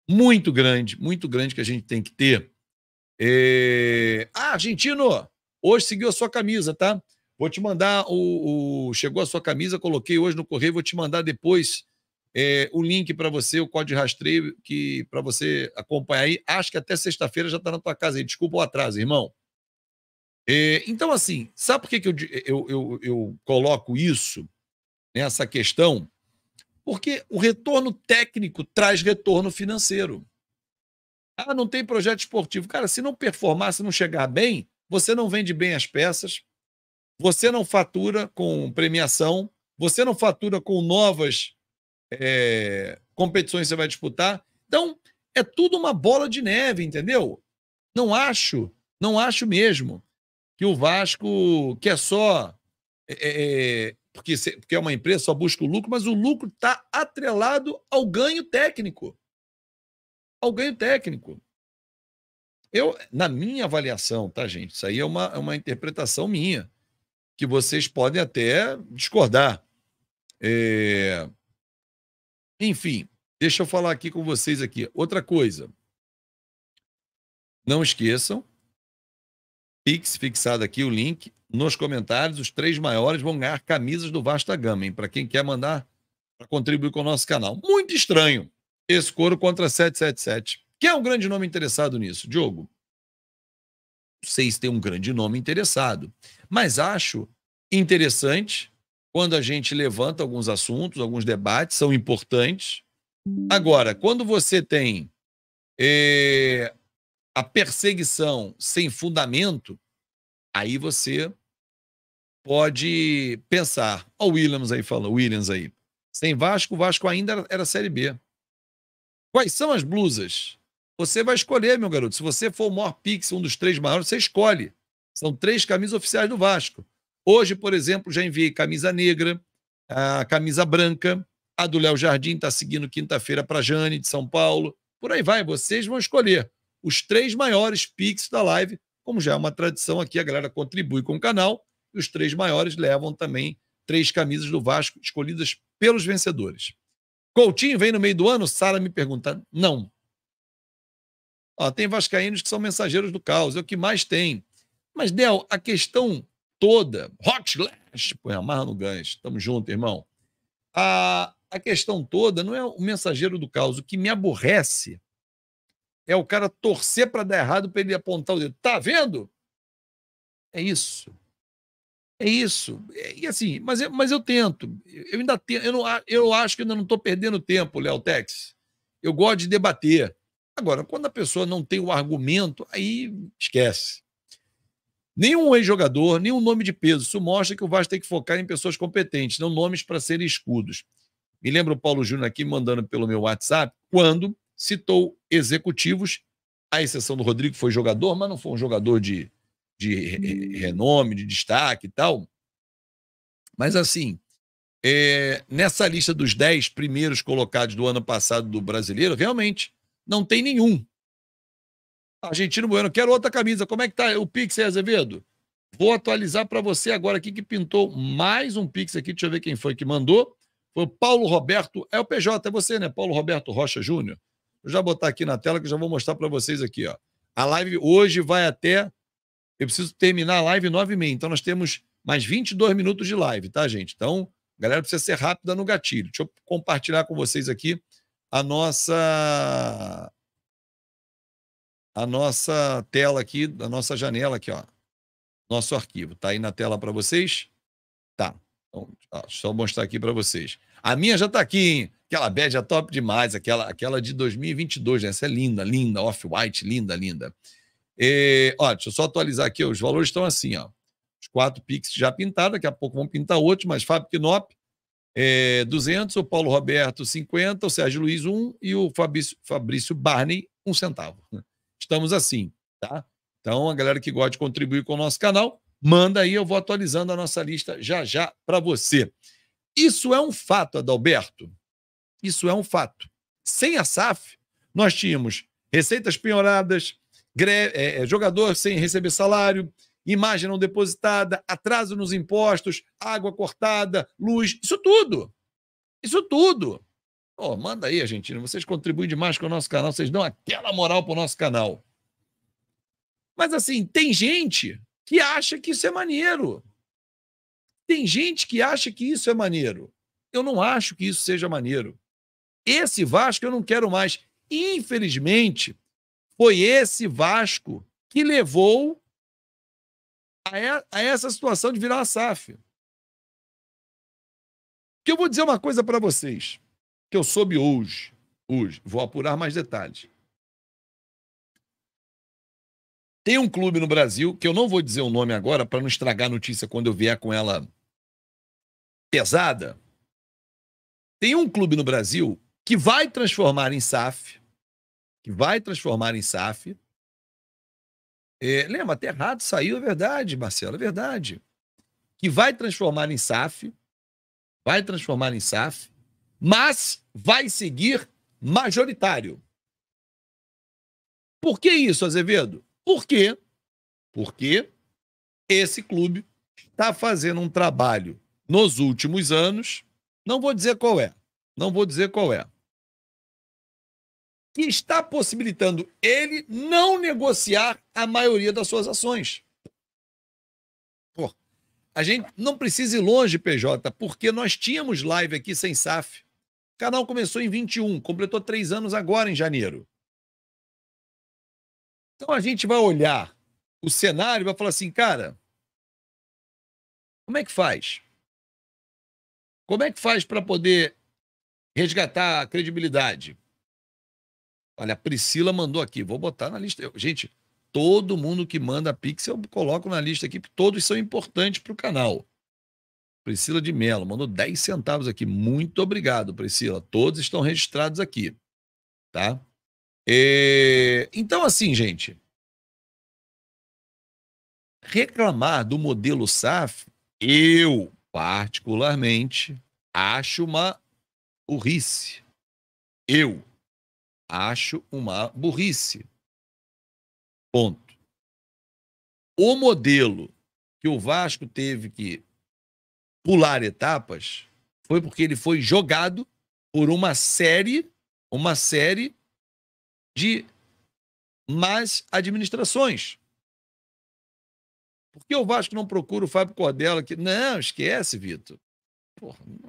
muito grande, muito grande que a gente tem que ter. É... Ah, argentino, hoje seguiu a sua camisa, tá? Vou te mandar o, o, Chegou a sua camisa, coloquei hoje no correio, vou te mandar depois é, o link para você, o código de rastreio, que para você acompanhar aí. Acho que até sexta-feira já está na tua casa aí. Desculpa o atraso, irmão. É, então, assim, sabe por que, que eu, eu, eu, eu coloco isso, nessa né, questão? Porque o retorno técnico traz retorno financeiro. Ah, não tem projeto esportivo. Cara, se não performar, se não chegar bem, você não vende bem as peças, você não fatura com premiação, você não fatura com novas é, competições que você vai disputar. Então, é tudo uma bola de neve, entendeu? Não acho, não acho mesmo que o Vasco, que é só. É, é, é porque, porque é uma empresa, só busca o lucro, mas o lucro está atrelado ao ganho técnico. Ao ganho técnico. Eu, na minha avaliação, tá, gente? Isso aí é uma, é uma interpretação minha que vocês podem até discordar. É... Enfim, deixa eu falar aqui com vocês aqui. Outra coisa. Não esqueçam, Pix fixado aqui o link. Nos comentários, os três maiores vão ganhar camisas do Vasta Gama, para quem quer mandar para contribuir com o nosso canal. Muito estranho esse couro contra 777. Quem é um grande nome interessado nisso? Diogo? vocês têm um grande nome interessado, mas acho interessante quando a gente levanta alguns assuntos, alguns debates, são importantes. Agora, quando você tem eh, a perseguição sem fundamento, aí você pode pensar. Olha o Williams aí falando, Williams aí. Sem Vasco, Vasco ainda era Série B. Quais são as blusas? Você vai escolher, meu garoto. Se você for o maior pix, um dos três maiores, você escolhe. São três camisas oficiais do Vasco. Hoje, por exemplo, já enviei camisa negra, a camisa branca, a do Léo Jardim está seguindo quinta-feira para Jane, de São Paulo. Por aí vai, vocês vão escolher os três maiores piques da live, como já é uma tradição aqui, a galera contribui com o canal, e os três maiores levam também três camisas do Vasco escolhidas pelos vencedores. Coutinho vem no meio do ano? Sara me pergunta. Não. Ó, tem vascaínos que são mensageiros do caos, é o que mais tem. Mas, Del, a questão toda, hot lash, põe é, a marra no gancho, tamo junto, irmão. A, a questão toda não é o mensageiro do caos. O que me aborrece é o cara torcer para dar errado para ele apontar o dedo. Tá vendo? É isso. É isso. É, e assim, mas eu, mas eu tento. Eu ainda tenho, eu, não, eu acho que ainda não estou perdendo tempo, Léo Tex. Eu gosto de debater. Agora, quando a pessoa não tem o argumento, aí esquece. Nenhum ex-jogador, nenhum nome de peso. Isso mostra que o Vasco tem que focar em pessoas competentes, não nomes para serem escudos. Me lembra o Paulo Júnior aqui mandando pelo meu WhatsApp, quando citou executivos, à exceção do Rodrigo, que foi jogador, mas não foi um jogador de, de hum. renome, de destaque e tal. Mas assim, é, nessa lista dos 10 primeiros colocados do ano passado do brasileiro, realmente não tem nenhum Argentino Bueno, quero outra camisa. Como é que tá o Pix aí, Azevedo? Vou atualizar para você agora aqui que pintou mais um Pix aqui. Deixa eu ver quem foi que mandou. Foi o Paulo Roberto, é o PJ, é você, né? Paulo Roberto Rocha Júnior. Vou já botar aqui na tela que eu já vou mostrar para vocês aqui, ó. A live hoje vai até. Eu preciso terminar a live nove e meia. Então nós temos mais 22 minutos de live, tá, gente? Então, galera precisa ser rápida no gatilho. Deixa eu compartilhar com vocês aqui a nossa a nossa tela aqui, da nossa janela aqui, ó. Nosso arquivo. Tá aí na tela para vocês? Tá. Então, ó, deixa eu mostrar aqui para vocês. A minha já tá aqui, hein? Aquela bad é top demais, aquela, aquela de 2022, né? Essa é linda, linda, off-white, linda, linda. E, ó, deixa eu só atualizar aqui, ó, os valores estão assim, ó. Os quatro Pix já pintados, daqui a pouco vão pintar outros, mas Fábio Knop, é, 200, o Paulo Roberto, 50, o Sérgio Luiz, 1 um, e o Fabrício, Fabrício Barney, 1 um centavo estamos assim, tá? Então, a galera que gosta de contribuir com o nosso canal, manda aí, eu vou atualizando a nossa lista já já para você. Isso é um fato, Adalberto. Isso é um fato. Sem a SAF, nós tínhamos receitas penhoradas, é, é, jogador sem receber salário, imagem não depositada, atraso nos impostos, água cortada, luz, isso tudo. Isso tudo. Oh, manda aí, Argentina. Vocês contribuem demais com o nosso canal, vocês dão aquela moral para o nosso canal. Mas assim, tem gente que acha que isso é maneiro. Tem gente que acha que isso é maneiro. Eu não acho que isso seja maneiro. Esse Vasco eu não quero mais. Infelizmente, foi esse Vasco que levou a, essa situação de virar uma SAF. Que eu vou dizer uma coisa para vocês que eu soube hoje. Hoje, vou apurar mais detalhes. Tem um clube no Brasil, que eu não vou dizer o nome agora para não estragar a notícia quando eu vier com ela pesada. Tem um clube no Brasil que vai transformar em SAF, que vai transformar em SAF. É, lembra, até errado saiu, é verdade, Marcelo, é verdade. Que vai transformar em SAF, vai transformar em SAF, mas vai seguir majoritário. Por que isso, Azevedo? Por quê? Porque esse clube está fazendo um trabalho nos últimos anos, não vou dizer qual é, não vou dizer qual é, que está possibilitando ele não negociar a maioria das suas ações. Pô, a gente não precisa ir longe, PJ, porque nós tínhamos live aqui sem SAF. O canal começou em 21, completou três anos agora em janeiro. Então a gente vai olhar o cenário e vai falar assim, cara, como é que faz? Como é que faz para poder resgatar a credibilidade? Olha, a Priscila mandou aqui, vou botar na lista. gente, todo mundo que manda Pix eu coloco na lista aqui, porque todos são importantes para o canal. Priscila de Mello mandou 10 centavos aqui. Muito obrigado, Priscila. Todos estão registrados aqui, tá? E... É, então, assim, gente, reclamar do modelo SAF, eu particularmente acho uma burrice. Eu acho uma burrice. Ponto. O modelo que o Vasco teve que pular etapas foi porque ele foi jogado por uma série, uma série de más administrações. Por que o Vasco não procura o Fábio Cordela? Que... Não, esquece, Vitor.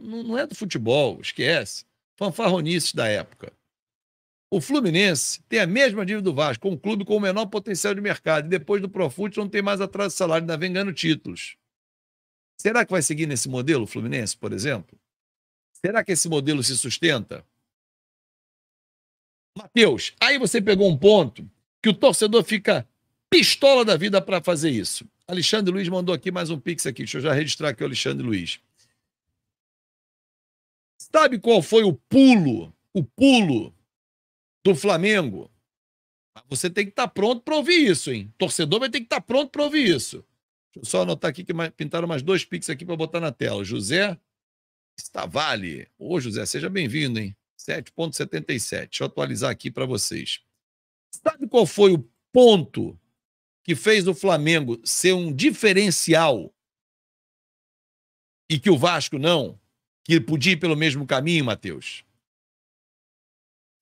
não é do futebol, esquece. Fanfarronices da época. O Fluminense tem a mesma dívida do Vasco, um clube com o menor potencial de mercado. E depois do Profut não tem mais atraso de salário, ainda vem ganhando títulos. Será que vai seguir nesse modelo Fluminense, por exemplo? Será que esse modelo se sustenta? Matheus, aí você pegou um ponto que o torcedor fica pistola da vida para fazer isso. Alexandre Luiz mandou aqui mais um pix aqui. Deixa eu já registrar aqui o Alexandre Luiz. Sabe qual foi o pulo, o pulo do Flamengo? Você tem que estar tá pronto para ouvir isso, hein? torcedor vai ter que estar tá pronto para ouvir isso. Deixa eu só anotar aqui que pintaram mais dois pixels aqui para botar na tela. José Stavale. Ô, José, seja bem-vindo, hein? 7,77. Deixa eu atualizar aqui para vocês. Sabe qual foi o ponto que fez o Flamengo ser um diferencial e que o Vasco não? Que podia ir pelo mesmo caminho, Matheus?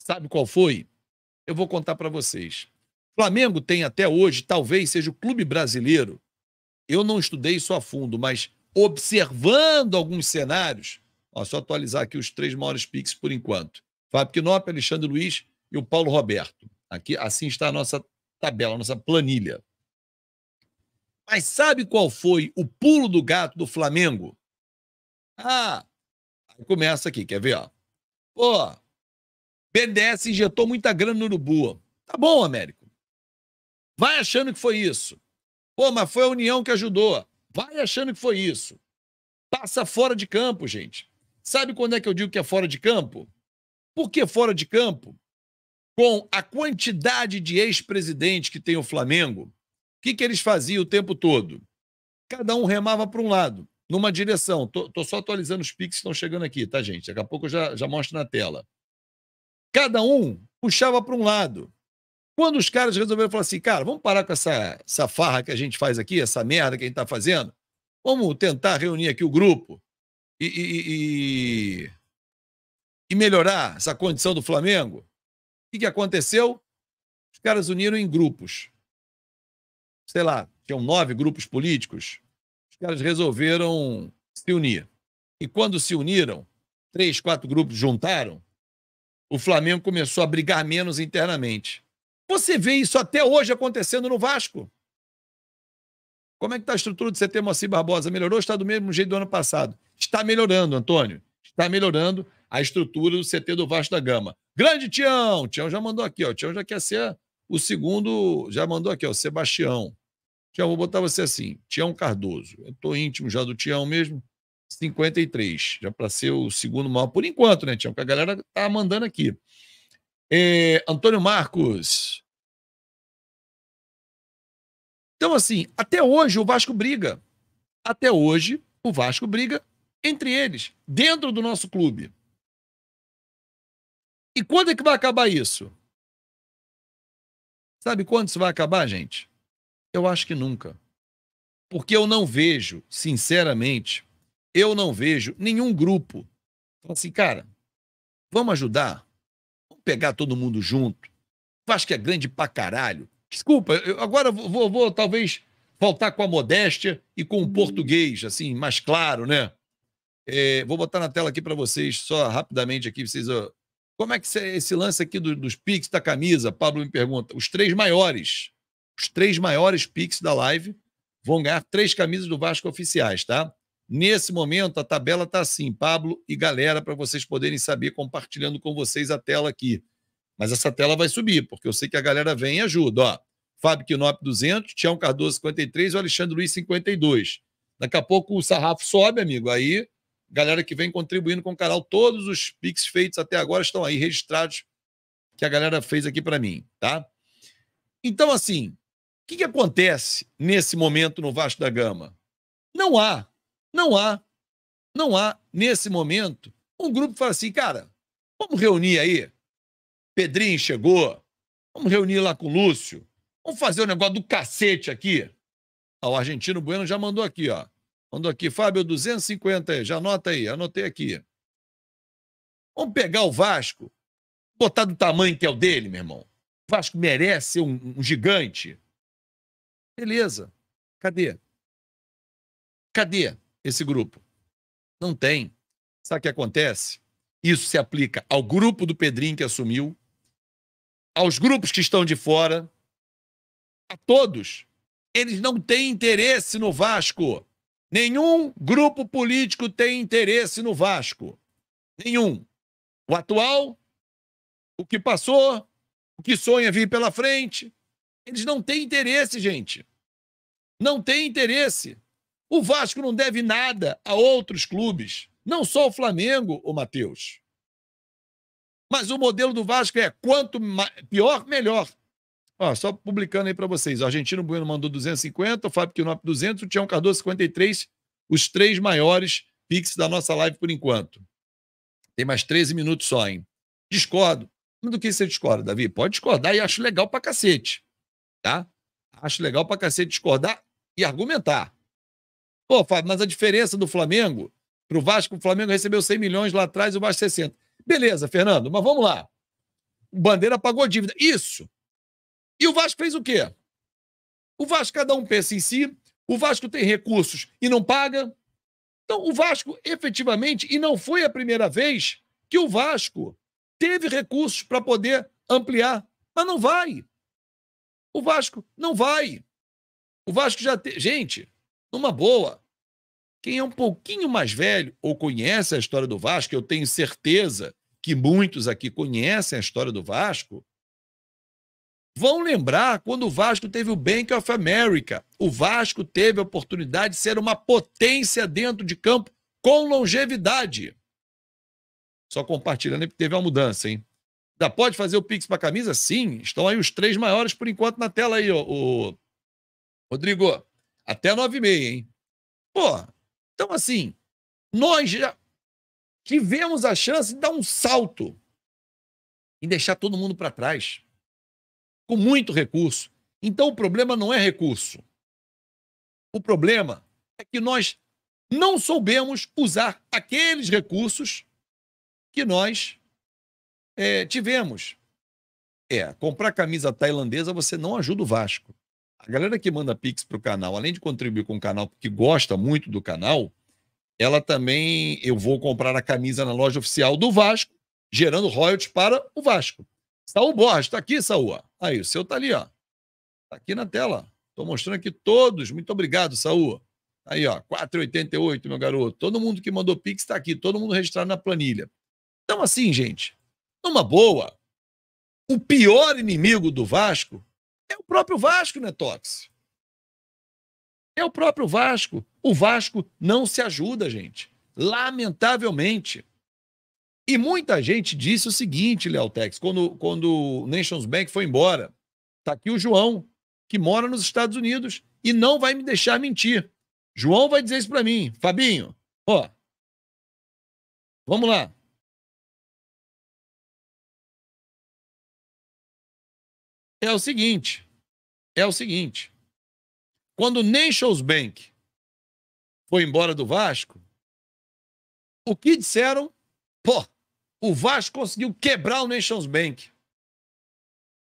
Sabe qual foi? Eu vou contar para vocês. Flamengo tem até hoje, talvez seja o clube brasileiro eu não estudei isso a fundo, mas observando alguns cenários, ó, só atualizar aqui os três maiores piques por enquanto. Fábio Quinop, Alexandre Luiz e o Paulo Roberto. Aqui assim está a nossa tabela, a nossa planilha. Mas sabe qual foi o pulo do gato do Flamengo? Ah, começa aqui, quer ver? Ó. Pô, BNDES injetou muita grana no Urubu. Tá bom, Américo. Vai achando que foi isso. Pô, mas foi a União que ajudou. Vai achando que foi isso. Passa fora de campo, gente. Sabe quando é que eu digo que é fora de campo? Por que fora de campo? Com a quantidade de ex-presidente que tem o Flamengo, o que, que eles faziam o tempo todo? Cada um remava para um lado, numa direção. Tô, tô só atualizando os piques que estão chegando aqui, tá, gente? Daqui a pouco eu já, já mostro na tela. Cada um puxava para um lado. Quando os caras resolveram falar assim, cara, vamos parar com essa, essa farra que a gente faz aqui, essa merda que a gente está fazendo, vamos tentar reunir aqui o grupo e, e, e, e melhorar essa condição do Flamengo. O que, que aconteceu? Os caras uniram em grupos. Sei lá, tinham nove grupos políticos. Os caras resolveram se unir. E quando se uniram, três, quatro grupos juntaram, o Flamengo começou a brigar menos internamente. Você vê isso até hoje acontecendo no Vasco. Como é que está a estrutura do CT Moacir Barbosa? Melhorou? Está do mesmo jeito do ano passado. Está melhorando, Antônio. Está melhorando a estrutura do CT do Vasco da Gama. Grande Tião! Tião já mandou aqui, ó. Tião já quer ser o segundo, já mandou aqui, ó, Sebastião. Tião, vou botar você assim, Tião Cardoso. Eu tô íntimo já do Tião mesmo, 53, já para ser o segundo maior por enquanto, né, Tião? Porque a galera tá mandando aqui. É, Antônio Marcos. Então, assim, até hoje o Vasco briga. Até hoje o Vasco briga entre eles, dentro do nosso clube. E quando é que vai acabar isso? Sabe quando isso vai acabar, gente? Eu acho que nunca. Porque eu não vejo, sinceramente, eu não vejo nenhum grupo. Então, assim, cara, vamos ajudar? pegar todo mundo junto. Vasco é grande pra caralho. Desculpa, eu agora vou, vou, vou talvez faltar com a modéstia e com o hum. português, assim, mais claro, né? É, vou botar na tela aqui para vocês, só rapidamente aqui, vocês. Ó, como é que é esse lance aqui do, dos piques da camisa? Pablo me pergunta. Os três maiores, os três maiores piques da live vão ganhar três camisas do Vasco oficiais, tá? Nesse momento, a tabela está assim, Pablo e galera, para vocês poderem saber, compartilhando com vocês a tela aqui. Mas essa tela vai subir, porque eu sei que a galera vem e ajuda. Ó, Fábio Quinop 200, Tião Cardoso 53, o Alexandre Luiz 52. Daqui a pouco o sarrafo sobe, amigo. Aí, galera que vem contribuindo com o canal, todos os pics feitos até agora estão aí registrados, que a galera fez aqui para mim, tá? Então, assim, o que, que acontece nesse momento no Vasco da Gama? Não há não há, não há, nesse momento, um grupo que fala assim, cara, vamos reunir aí. Pedrinho chegou, vamos reunir lá com o Lúcio, vamos fazer o um negócio do cacete aqui. Ah, o argentino Bueno já mandou aqui, ó. Mandou aqui, Fábio, 250, já anota aí, anotei aqui. Vamos pegar o Vasco, botar do tamanho que é o dele, meu irmão. O Vasco merece ser um, um gigante. Beleza. Cadê? Cadê? esse grupo? Não tem. Sabe o que acontece? Isso se aplica ao grupo do Pedrinho que assumiu, aos grupos que estão de fora, a todos. Eles não têm interesse no Vasco. Nenhum grupo político tem interesse no Vasco. Nenhum. O atual, o que passou, o que sonha vir pela frente. Eles não têm interesse, gente. Não têm interesse. O Vasco não deve nada a outros clubes, não só o Flamengo, o Matheus. Mas o modelo do Vasco é quanto pior, melhor. Ó, só publicando aí para vocês. O Argentino Bueno mandou 250, o Fábio Quinop 200, o Tião Cardoso 53, os três maiores Pix da nossa live por enquanto. Tem mais 13 minutos só, hein? Discordo. Do que você discorda, Davi? Pode discordar e acho legal pra cacete. Tá? Acho legal pra cacete discordar e argumentar. Pô, Fábio, mas a diferença do Flamengo para o Vasco, o Flamengo recebeu 100 milhões lá atrás e o Vasco 60. Beleza, Fernando, mas vamos lá. O Bandeira pagou a dívida. Isso. E o Vasco fez o quê? O Vasco, cada um pensa em si. O Vasco tem recursos e não paga. Então, o Vasco, efetivamente, e não foi a primeira vez que o Vasco teve recursos para poder ampliar, mas não vai. O Vasco não vai. O Vasco já tem. Gente, numa boa. Quem é um pouquinho mais velho ou conhece a história do Vasco, eu tenho certeza que muitos aqui conhecem a história do Vasco, vão lembrar quando o Vasco teve o Bank of America. O Vasco teve a oportunidade de ser uma potência dentro de campo com longevidade. Só compartilhando que teve uma mudança, hein? Ainda pode fazer o Pix para camisa? Sim. Estão aí os três maiores por enquanto na tela aí, o Rodrigo. Até nove e meia, hein? Pô, então assim, nós já tivemos a chance de dar um salto e deixar todo mundo para trás. Com muito recurso. Então o problema não é recurso. O problema é que nós não soubemos usar aqueles recursos que nós é, tivemos. É, comprar camisa tailandesa você não ajuda o Vasco. A galera que manda Pix para o canal, além de contribuir com o canal, porque gosta muito do canal, ela também. Eu vou comprar a camisa na loja oficial do Vasco, gerando royalties para o Vasco. Saúl Borges, está aqui, Saúl. Aí, o seu está ali, ó. Está aqui na tela. Estou mostrando aqui todos. Muito obrigado, Saúl. Aí, ó, 4,88, meu garoto. Todo mundo que mandou Pix está aqui, todo mundo registrado na planilha. Então, assim, gente, numa boa, o pior inimigo do Vasco é o próprio Vasco, né, Tox? É o próprio Vasco. O Vasco não se ajuda, gente. Lamentavelmente. E muita gente disse o seguinte, Tex: quando, quando o Nations Bank foi embora. Tá aqui o João, que mora nos Estados Unidos e não vai me deixar mentir. João vai dizer isso para mim. Fabinho, ó. Vamos lá. é o seguinte: é o seguinte. Quando Nations Bank foi embora do Vasco, o que disseram? Pô, o Vasco conseguiu quebrar o Nations Bank.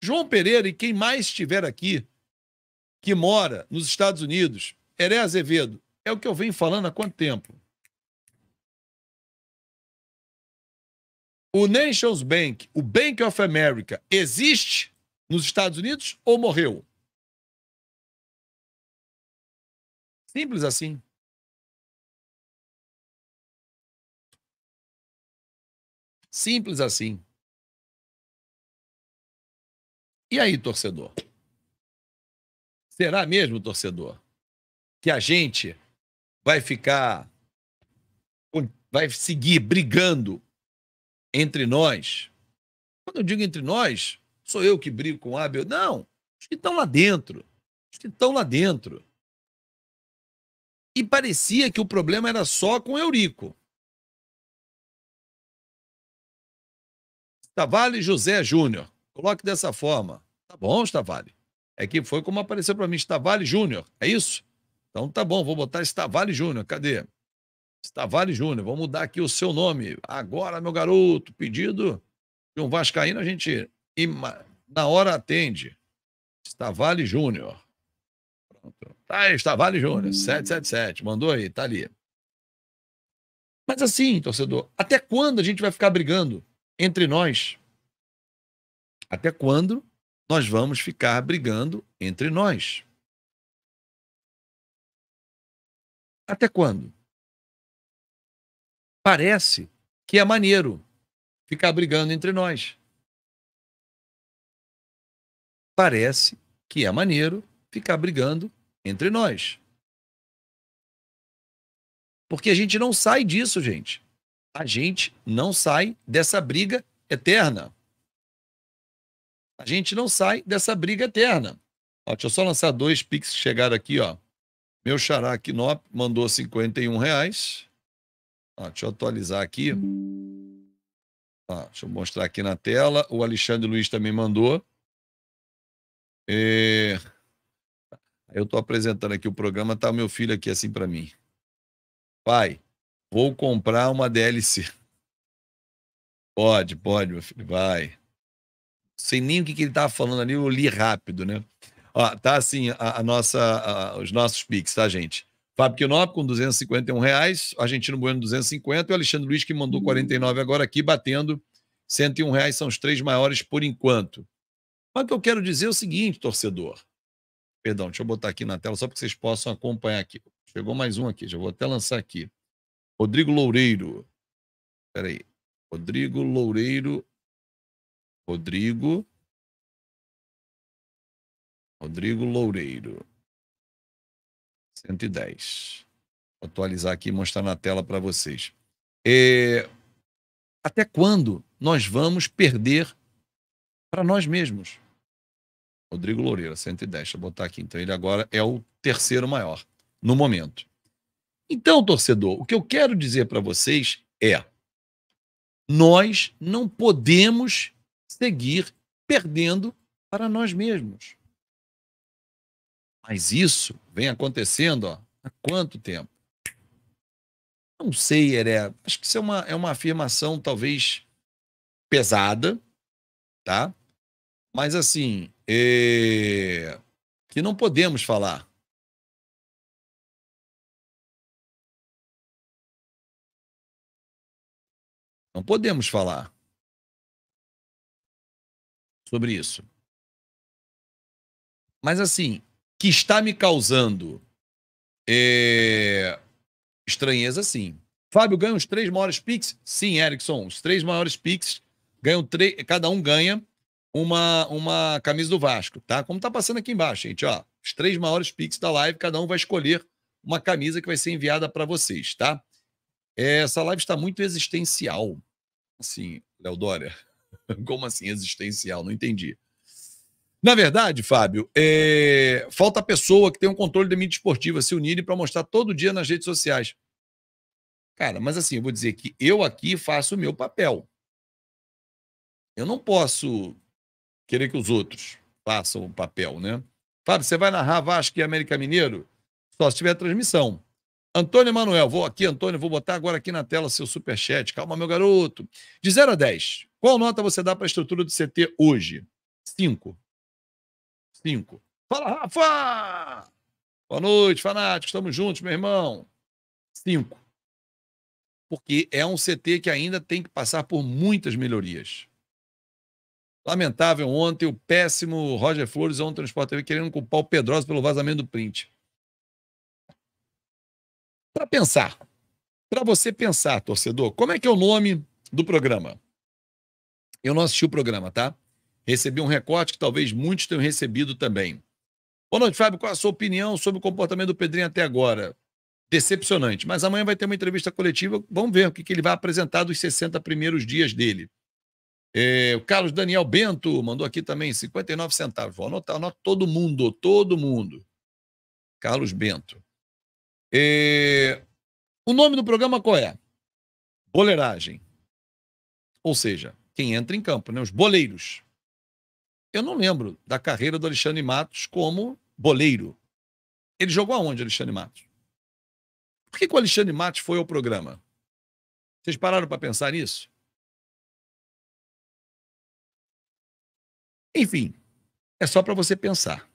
João Pereira e quem mais estiver aqui, que mora nos Estados Unidos, Heré Azevedo, é o que eu venho falando há quanto tempo? O Nations Bank, o Bank of America, existe nos Estados Unidos ou morreu? Simples assim. Simples assim. E aí, torcedor? Será mesmo, torcedor, que a gente vai ficar, vai seguir brigando entre nós? Quando eu digo entre nós, Sou eu que brigo com o B. Não. Os que estão lá dentro. Os que estão lá dentro. E parecia que o problema era só com Eurico. Stavale José Júnior. Coloque dessa forma. Tá bom, Stavale. É que foi como apareceu para mim, Stavale Júnior. É isso? Então tá bom, vou botar Stavale Júnior. Cadê? Stavale Júnior. Vou mudar aqui o seu nome. Agora, meu garoto, pedido de um vascaíno, a gente e na hora atende. Stavale Júnior. Pronto. Tá aí, Stavale Júnior, 777. Mandou aí, tá ali. Mas assim, torcedor, até quando a gente vai ficar brigando entre nós? Até quando nós vamos ficar brigando entre nós? Até quando? Parece que é maneiro ficar brigando entre nós parece que é maneiro ficar brigando entre nós. Porque a gente não sai disso, gente. A gente não sai dessa briga eterna. A gente não sai dessa briga eterna. Ó, deixa eu só lançar dois pix que chegaram aqui, ó. Meu xará Knop mandou 51 reais. Ó, deixa eu atualizar aqui. Ó, deixa eu mostrar aqui na tela. O Alexandre Luiz também mandou. É... Eu estou apresentando aqui o programa, tá meu filho aqui assim para mim. Pai, vou comprar uma DLC. Pode, pode, meu filho, vai. Sem nem o que, que ele estava falando ali, eu li rápido, né? Ó, tá assim a, a nossa, a, os nossos piques, tá, gente? Fábio Quinop com 251 reais, Argentino Bueno 250 e o Alexandre Luiz que mandou 49 hum. agora aqui, batendo 101 reais, são os três maiores por enquanto. Mas o que eu quero dizer é o seguinte, torcedor. Perdão, deixa eu botar aqui na tela só para que vocês possam acompanhar aqui. Chegou mais um aqui, já vou até lançar aqui. Rodrigo Loureiro. Espera aí. Rodrigo Loureiro. Rodrigo. Rodrigo Loureiro. 110. Vou atualizar aqui e mostrar na tela para vocês. É... Até quando nós vamos perder para nós mesmos? Rodrigo Loureira, 110, deixa eu botar aqui. Então ele agora é o terceiro maior no momento. Então, torcedor, o que eu quero dizer para vocês é: nós não podemos seguir perdendo para nós mesmos. Mas isso vem acontecendo ó, há quanto tempo? Não sei, Heré. Acho que isso é uma, é uma afirmação talvez pesada, tá? Mas assim, é, que não podemos falar. Não podemos falar sobre isso. Mas assim, que está me causando é, estranheza, sim. Fábio ganha os três maiores picks? Sim, Erickson, os três maiores picks ganham três, cada um ganha uma, uma camisa do Vasco, tá? Como tá passando aqui embaixo, gente, ó. Os três maiores pics da live, cada um vai escolher uma camisa que vai ser enviada para vocês, tá? Essa live está muito existencial. Assim, Léo Dória. Como assim existencial? Não entendi. Na verdade, Fábio, é... falta pessoa que tem um controle de mídia esportiva se unir para mostrar todo dia nas redes sociais. Cara, mas assim, eu vou dizer que eu aqui faço o meu papel. Eu não posso querer que os outros façam o papel, né? Fábio, você vai narrar Vasco e América Mineiro? Só se tiver transmissão. Antônio Manuel, vou aqui, Antônio, vou botar agora aqui na tela seu superchat. Calma, meu garoto. De 0 a 10, qual nota você dá para a estrutura do CT hoje? 5. 5. Fala, Rafa! Boa noite, fanático. Estamos juntos, meu irmão. 5. Porque é um CT que ainda tem que passar por muitas melhorias. Lamentável ontem, o péssimo Roger Flores ontem no Sport TV querendo culpar o Pedrosa pelo vazamento do print. Para pensar, para você pensar, torcedor, como é que é o nome do programa? Eu não assisti o programa, tá? Recebi um recorte que talvez muitos tenham recebido também. Boa noite, Fábio. Qual a sua opinião sobre o comportamento do Pedrinho até agora? Decepcionante. Mas amanhã vai ter uma entrevista coletiva. Vamos ver o que, que ele vai apresentar dos 60 primeiros dias dele. É, o Carlos Daniel Bento mandou aqui também 59 centavos. Vou anotar, anota todo mundo, todo mundo. Carlos Bento. É, o nome do programa qual é? Boleiragem. Ou seja, quem entra em campo, né? Os boleiros. Eu não lembro da carreira do Alexandre Matos como boleiro. Ele jogou aonde, Alexandre Matos? Por que, que o Alexandre Matos foi ao programa? Vocês pararam para pensar nisso? Enfim, é só para você pensar.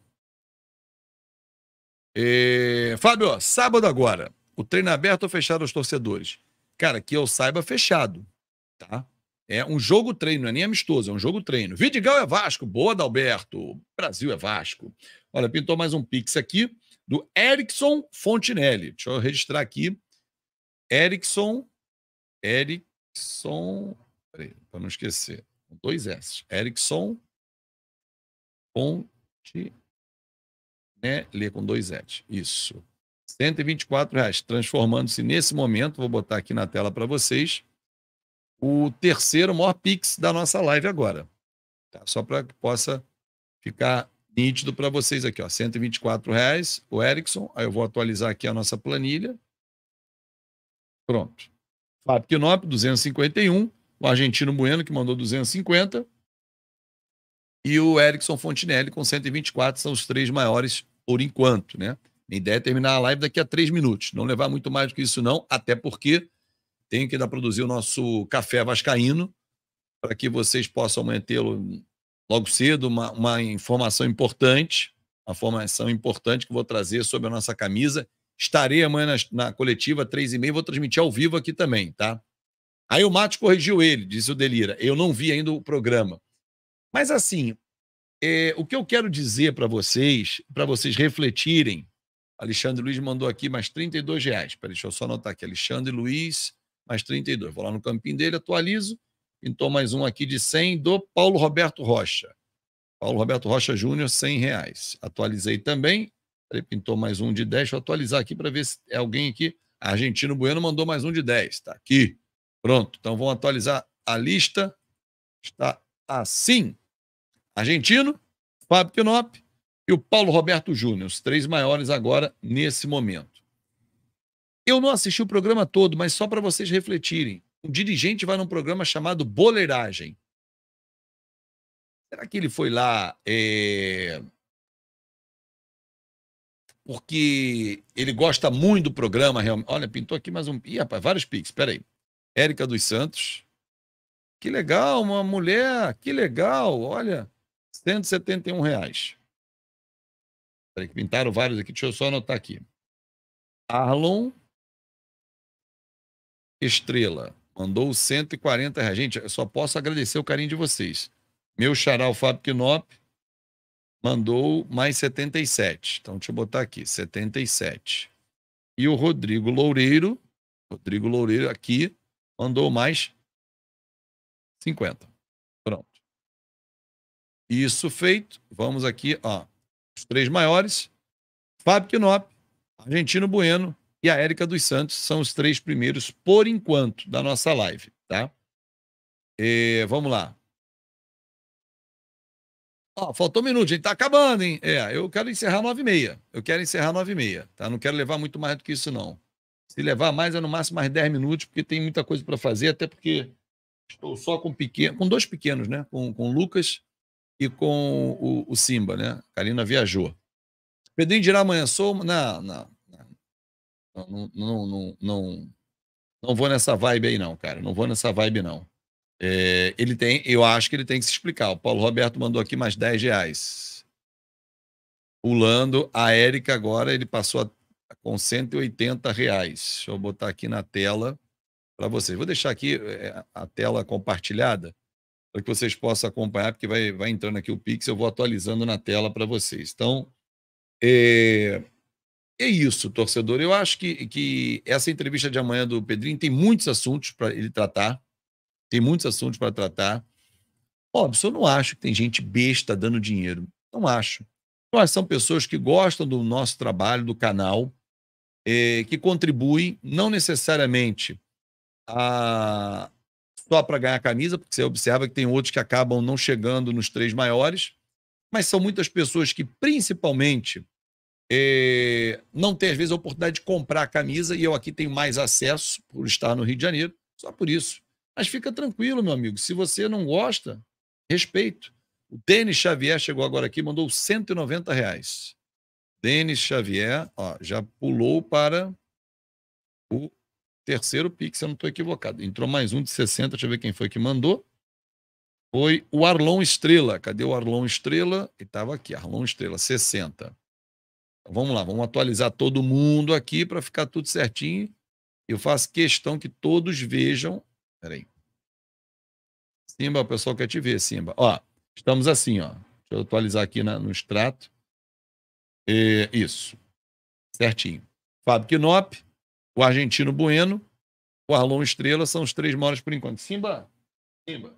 É, Fábio, ó, sábado agora, o treino é aberto ou fechado aos torcedores? Cara, que eu saiba, fechado, tá? É um jogo treino, não é nem amistoso, é um jogo treino. Vidigal é Vasco, boa Dalberto. Brasil é Vasco. Olha, pintou mais um pix aqui do Erickson Fontinelli. Deixa eu registrar aqui. Erickson, Erickson, para não esquecer, dois S. Erickson Ponte, né? Lê com dois S. Isso. 124 reais, transformando-se nesse momento, vou botar aqui na tela para vocês, o terceiro maior Pix da nossa live agora. Tá? Só para que possa ficar nítido para vocês aqui, ó, 124 reais, o Ericsson, aí eu vou atualizar aqui a nossa planilha. Pronto. Fábio Quinop, 251, o argentino Bueno, que mandou 250, e o Erickson Fontinelli com 124, são os três maiores por enquanto, né? Minha ideia é terminar a live daqui a três minutos, não levar muito mais do que isso não, até porque tenho que ainda produzir o nosso café vascaíno para que vocês possam mantê-lo logo cedo, uma, uma informação importante, uma formação importante que vou trazer sobre a nossa camisa. Estarei amanhã na, na coletiva, três e meia, vou transmitir ao vivo aqui também, tá? Aí o Matos corrigiu ele, disse o Delira. Eu não vi ainda o programa. Mas assim, é, o que eu quero dizer para vocês, para vocês refletirem, Alexandre Luiz mandou aqui mais 32 reais. Peraí, deixa eu só anotar aqui. Alexandre Luiz, mais 32. Vou lá no campinho dele, atualizo. Pintou mais um aqui de 100 do Paulo Roberto Rocha. Paulo Roberto Rocha Júnior, 100 reais. Atualizei também. Ele pintou mais um de 10. Deixa eu atualizar aqui para ver se é alguém aqui. Argentino Bueno mandou mais um de 10. Está aqui. Pronto. Então vamos atualizar a lista. Está assim. Argentino, Fábio Pinop e o Paulo Roberto Júnior, os três maiores agora nesse momento. Eu não assisti o programa todo, mas só para vocês refletirem. Um dirigente vai num programa chamado Boleiragem. Será que ele foi lá é... porque ele gosta muito do programa realmente? Olha, pintou aqui mais um. Ih, rapaz, vários piques, peraí. Érica dos Santos, que legal, uma mulher, que legal, olha, 171 reais. Peraí, que pintaram vários aqui, deixa eu só anotar aqui. Arlon Estrela mandou 140 reais. Gente, eu só posso agradecer o carinho de vocês. Meu xará, o Fábio Knop, mandou mais 77. Então, deixa eu botar aqui, 77. E o Rodrigo Loureiro, Rodrigo Loureiro aqui, mandou mais 50. Pronto. Isso feito, vamos aqui, ó. Os três maiores: Fábio Knop, Argentino Bueno e a Érica dos Santos são os três primeiros, por enquanto, da nossa live, tá? E, vamos lá. Ó, faltou um minuto, gente. Tá acabando, hein? É, eu quero encerrar nove e meia. Eu quero encerrar nove e meia, tá? Não quero levar muito mais do que isso, não. Se levar mais, é no máximo mais dez minutos, porque tem muita coisa para fazer, até porque Estou só com pequeno, com dois pequenos, né? Com, com o Lucas e com o, o Simba, né? Karina viajou. Pedrinho dirá amanhã, sou. Não, não, não, não, não, não, não vou nessa vibe aí, não, cara. Não vou nessa vibe, não. É, ele tem, eu acho que ele tem que se explicar. O Paulo Roberto mandou aqui mais 10 reais. Pulando, a Érica agora ele passou a, com 180 reais. Deixa eu botar aqui na tela para vocês. Vou deixar aqui eh, a tela compartilhada para que vocês possam acompanhar, porque vai, vai entrando aqui o Pix, eu vou atualizando na tela para vocês. Então, é, é isso, torcedor. Eu acho que, que essa entrevista de amanhã do Pedrinho tem muitos assuntos para ele tratar. Tem muitos assuntos para tratar. Óbvio, eu não acho que tem gente besta dando dinheiro. Não acho. Mas são pessoas que gostam do nosso trabalho, do canal, é, que contribuem, não necessariamente a... Ah, só para ganhar a camisa, porque você observa que tem outros que acabam não chegando nos três maiores, mas são muitas pessoas que, principalmente, é... não têm, às vezes, a oportunidade de comprar a camisa, e eu aqui tenho mais acesso por estar no Rio de Janeiro, só por isso. Mas fica tranquilo, meu amigo, se você não gosta, respeito. O Denis Xavier chegou agora aqui, mandou 190 reais. Denis Xavier, ó, já pulou para o terceiro pix, se eu não estou equivocado. Entrou mais um de 60, deixa eu ver quem foi que mandou. Foi o Arlon Estrela. Cadê o Arlon Estrela? estava aqui, Arlon Estrela, 60. Então, vamos lá, vamos atualizar todo mundo aqui para ficar tudo certinho. Eu faço questão que todos vejam. Peraí. Simba, o pessoal quer te ver, Simba. Ó, estamos assim, ó. Deixa eu atualizar aqui na, no extrato. É, isso. Certinho. Fábio Knop, o argentino Bueno, o Arlon Estrela são os três maiores por enquanto. Simba? Simba.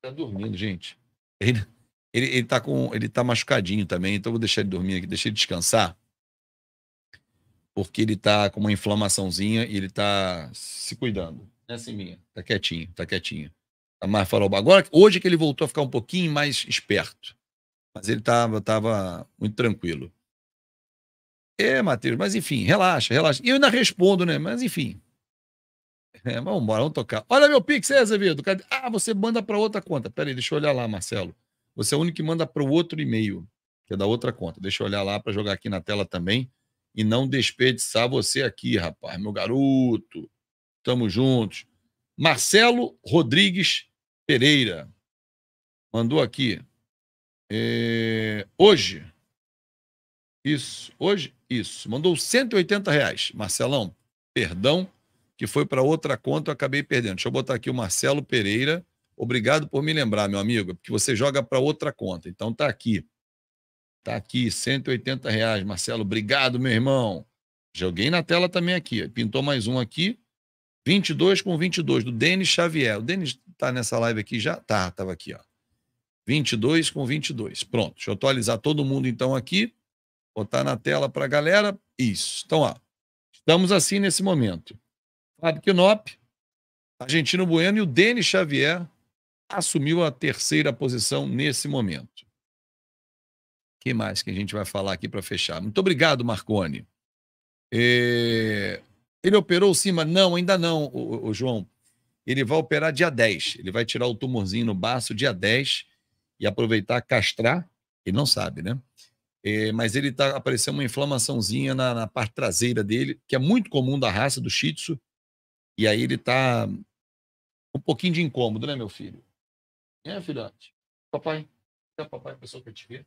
Tá dormindo, gente. Ele, ele, ele, tá com, ele tá machucadinho também, então vou deixar ele dormir aqui, deixar ele descansar. Porque ele tá com uma inflamaçãozinha e ele tá se cuidando. É assim minha. Tá quietinho, tá quietinho. Tá mais faroba. Agora, hoje que ele voltou a ficar um pouquinho mais esperto. Mas ele tava, tava muito tranquilo. É, Matheus, mas enfim, relaxa, relaxa. E eu ainda respondo, né? Mas enfim. É, vamos embora, vamos tocar. Olha meu Pix, é, Azevedo. Cadê? Ah, você manda para outra conta. Pera aí, deixa eu olhar lá, Marcelo. Você é o único que manda para o outro e-mail, que é da outra conta. Deixa eu olhar lá para jogar aqui na tela também e não desperdiçar você aqui, rapaz, meu garoto. Tamo juntos. Marcelo Rodrigues Pereira mandou aqui. É... Hoje, isso. Hoje? Isso. Mandou 180 reais. Marcelão, perdão, que foi para outra conta, eu acabei perdendo. Deixa eu botar aqui o Marcelo Pereira. Obrigado por me lembrar, meu amigo, porque você joga para outra conta. Então tá aqui. Tá aqui, 180 reais, Marcelo. Obrigado, meu irmão. Joguei na tela também aqui. Pintou mais um aqui. 22 com 22, do Denis Xavier. O Denis tá nessa live aqui já? Tá, tava aqui, ó. 22 com 22. Pronto, deixa eu atualizar todo mundo então aqui. Botar na tela para a galera. Isso. Então, ó, estamos assim nesse momento. Fábio Knop, Argentino Bueno e o Denis Xavier assumiu a terceira posição nesse momento. O que mais que a gente vai falar aqui para fechar? Muito obrigado, Marcone. É... Ele operou cima? Não, ainda não, o, o João. Ele vai operar dia 10. Ele vai tirar o tumorzinho no baço dia 10 e aproveitar castrar. Ele não sabe, né? É, mas ele tá aparecendo uma inflamaçãozinha na, na, parte traseira dele, que é muito comum da raça do Shih tzu, E aí ele tá um pouquinho de incômodo, né, meu filho? É, filhote? Papai? É, papai, pessoal quer te ver?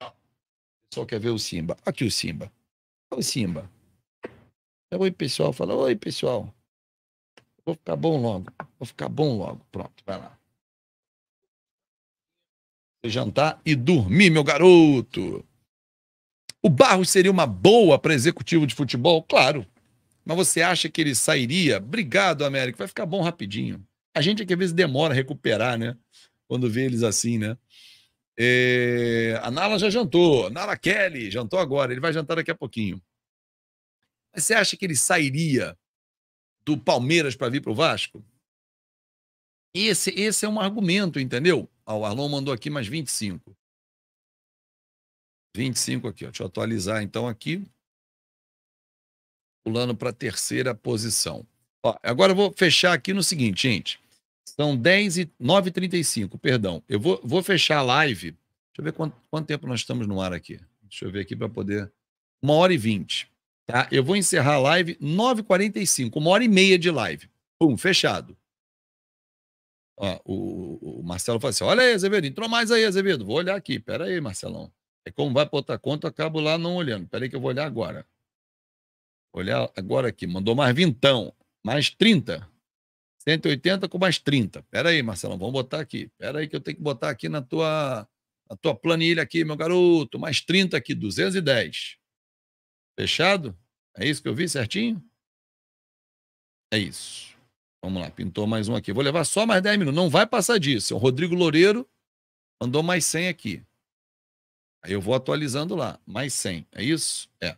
Não. Pessoal quer ver o Simba. Aqui o Simba. Olha o Simba. É, oi, pessoal. Fala, oi, pessoal. Vou ficar bom logo. Vou ficar bom logo. Pronto, vai lá jantar e dormir, meu garoto. O Barros seria uma boa para executivo de futebol? Claro. Mas você acha que ele sairia? Obrigado, América. Vai ficar bom rapidinho. A gente é que às vezes demora a recuperar, né? Quando vê eles assim, né? É... A Nala já jantou. Nala Kelly jantou agora. Ele vai jantar daqui a pouquinho. Mas você acha que ele sairia do Palmeiras para vir para o Vasco? Esse, esse é um argumento, entendeu? Ah, o Arlon mandou aqui mais 25. 25 aqui, ó. deixa eu atualizar então aqui. Pulando para a terceira posição. Ó, agora eu vou fechar aqui no seguinte, gente. São 10 e 9h35, perdão. Eu vou, vou fechar a live. Deixa eu ver quanto, quanto tempo nós estamos no ar aqui. Deixa eu ver aqui para poder. Uma hora e vinte. Tá? Eu vou encerrar a live 9h45, uma hora e meia de live. Pum, fechado. Ó, o, o, Marcelo fala assim: olha aí, Azevedo, entrou mais aí, Azevedo. Vou olhar aqui. Pera aí, Marcelão. É como vai para outra conta, eu acabo lá não olhando. Pera aí que eu vou olhar agora. Vou olhar agora aqui. Mandou mais vintão, mais 30. 180 com mais 30. Pera aí, Marcelão, vamos botar aqui. Pera aí que eu tenho que botar aqui na tua, na tua planilha aqui, meu garoto. Mais 30 aqui, 210. Fechado? É isso que eu vi certinho? É isso. Vamos lá, pintou mais um aqui. Vou levar só mais 10 minutos. Não vai passar disso. O Rodrigo Loureiro mandou mais 100 aqui. Aí eu vou atualizando lá. Mais 100. É isso? É.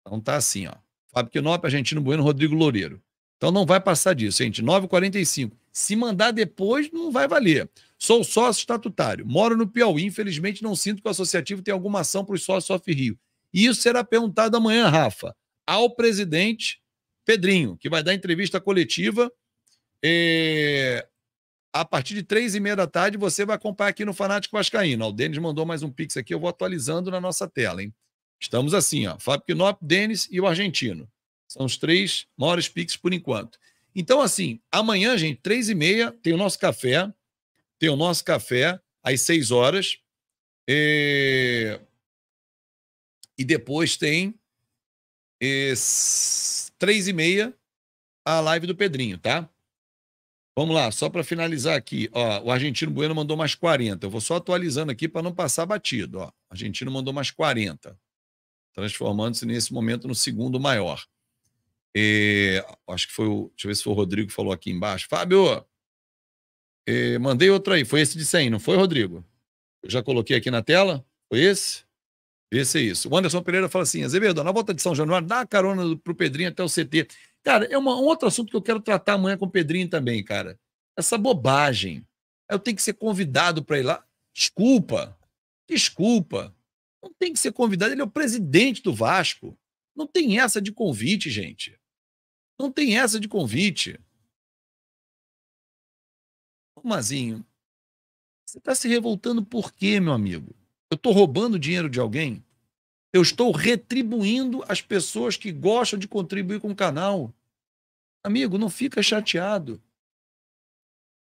Então tá assim, ó. Fábio Quinop, Argentino Bueno, Rodrigo Loureiro. Então não vai passar disso, gente. 9h45. Se mandar depois, não vai valer. Sou sócio estatutário. Moro no Piauí. Infelizmente, não sinto que o associativo tem alguma ação para os sócios Off Rio. E isso será perguntado amanhã, Rafa, ao presidente Pedrinho, que vai dar entrevista coletiva a partir de três e meia da tarde, você vai acompanhar aqui no Fanático Vascaíno. O Denis mandou mais um pix aqui, eu vou atualizando na nossa tela, hein? Estamos assim, ó. Fábio Knop, Denis e o argentino. São os três maiores pix por enquanto. Então, assim, amanhã, gente, três e meia, tem o nosso café. Tem o nosso café às seis horas. E, e depois tem três e meia a live do Pedrinho, tá? Vamos lá, só para finalizar aqui, ó, o Argentino Bueno mandou mais 40. Eu vou só atualizando aqui para não passar batido, ó. O Argentino mandou mais 40, transformando-se nesse momento no segundo maior. E, é, acho que foi o, deixa eu ver se foi o Rodrigo que falou aqui embaixo. Fábio, e, é, mandei outro aí, foi esse de 100, não foi, Rodrigo? Eu já coloquei aqui na tela, foi esse? Esse é isso. O Anderson Pereira fala assim, Azevedo, na volta de São Januário, dá a carona para o Pedrinho até o CT. Cara, é uma, um outro assunto que eu quero tratar amanhã com o Pedrinho também, cara. Essa bobagem. Eu tenho que ser convidado para ir lá. Desculpa. Desculpa. Não tem que ser convidado. Ele é o presidente do Vasco. Não tem essa de convite, gente. Não tem essa de convite. Mazinho, você está se revoltando por quê, meu amigo? Eu estou roubando dinheiro de alguém? Eu estou retribuindo as pessoas que gostam de contribuir com o canal. Amigo, não fica chateado.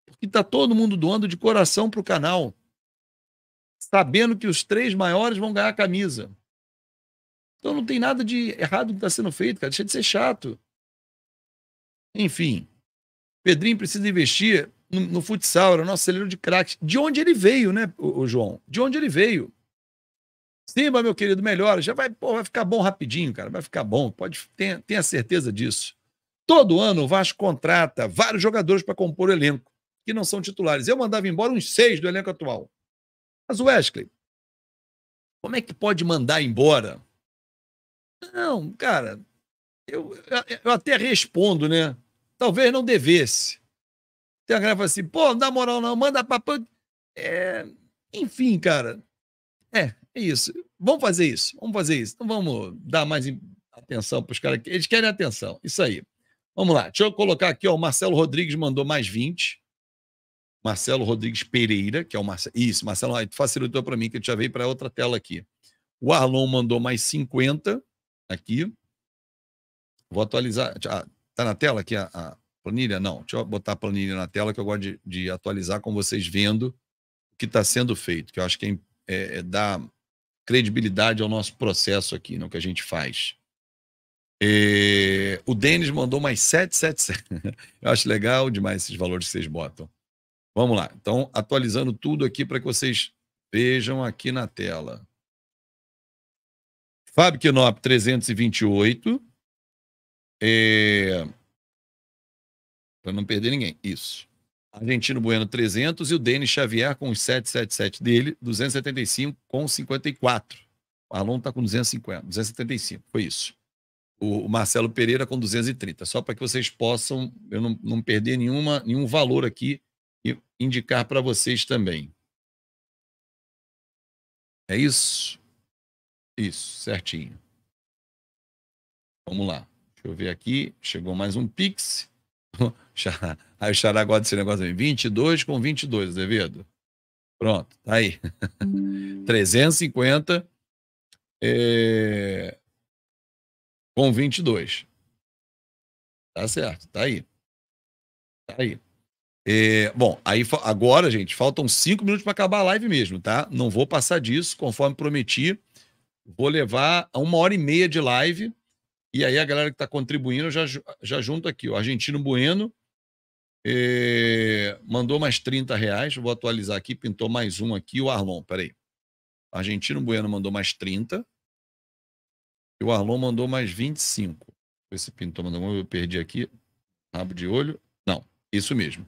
Porque está todo mundo doando de coração para o canal. Sabendo que os três maiores vão ganhar a camisa. Então não tem nada de errado que está sendo feito, cara. Deixa de ser chato. Enfim. Pedrinho precisa investir no, no futsal, era o nosso celeiro de craques. De onde ele veio, né, o, o João? De onde ele veio? Simba, meu querido, melhora. Já vai, pô, vai ficar bom rapidinho, cara. Vai ficar bom. Pode tenha, tenha certeza disso. Todo ano o Vasco contrata vários jogadores para compor o elenco, que não são titulares. Eu mandava embora uns seis do elenco atual. Mas o Wesley, como é que pode mandar embora? Não, cara, eu, eu até respondo, né? Talvez não devesse. Tem a galera que fala assim, pô, não dá moral não, manda pra... É, enfim, cara. É, é isso. Vamos fazer isso. Vamos fazer isso. Então vamos dar mais atenção para os caras. Eles querem atenção. Isso aí. Vamos lá. Deixa eu colocar aqui, ó. O Marcelo Rodrigues mandou mais 20. Marcelo Rodrigues Pereira, que é o Marcelo. Isso, Marcelo, facilitou para mim, que eu já veio para outra tela aqui. O Arlon mandou mais 50 aqui. Vou atualizar. Ah, tá na tela aqui a, a, planilha? Não, deixa eu botar a planilha na tela, que eu gosto de, de atualizar com vocês vendo o que está sendo feito, que eu acho que é, é, é dá credibilidade ao nosso processo aqui, no que a gente faz. E... o Denis mandou mais 777. Eu acho legal demais esses valores que vocês botam. Vamos lá. Então, atualizando tudo aqui para que vocês vejam aqui na tela. Fábio Knop, 328. Para não perder ninguém. Isso. Argentino Bueno 300 e o Denis Xavier com os 777 dele, 275 com 54. O Alon está com 250, 275, foi isso. O, Marcelo Pereira com 230. Só para que vocês possam, eu não, não perder nenhuma, nenhum valor aqui e indicar para vocês também. É isso? Isso, certinho. Vamos lá. Deixa eu ver aqui. Chegou mais um Pix. Xará. Aí o Xará gosta desse negócio aí. 22 com 22, Azevedo. Pronto, tá aí. 350 é... com 22. Tá certo, tá aí. Tá aí. É, bom, aí agora, gente, faltam cinco minutos para acabar a live mesmo, tá? Não vou passar disso, conforme prometi. Vou levar a uma hora e meia de live. E aí a galera que está contribuindo, eu já, já junto aqui. O Argentino Bueno é, mandou mais 30 reais, vou atualizar aqui, pintou mais um aqui, o Arlon, peraí. Argentino Bueno mandou mais 30 e o Arlon mandou mais 25. Esse pintor mandou, eu perdi aqui, rabo de olho. Não, isso mesmo.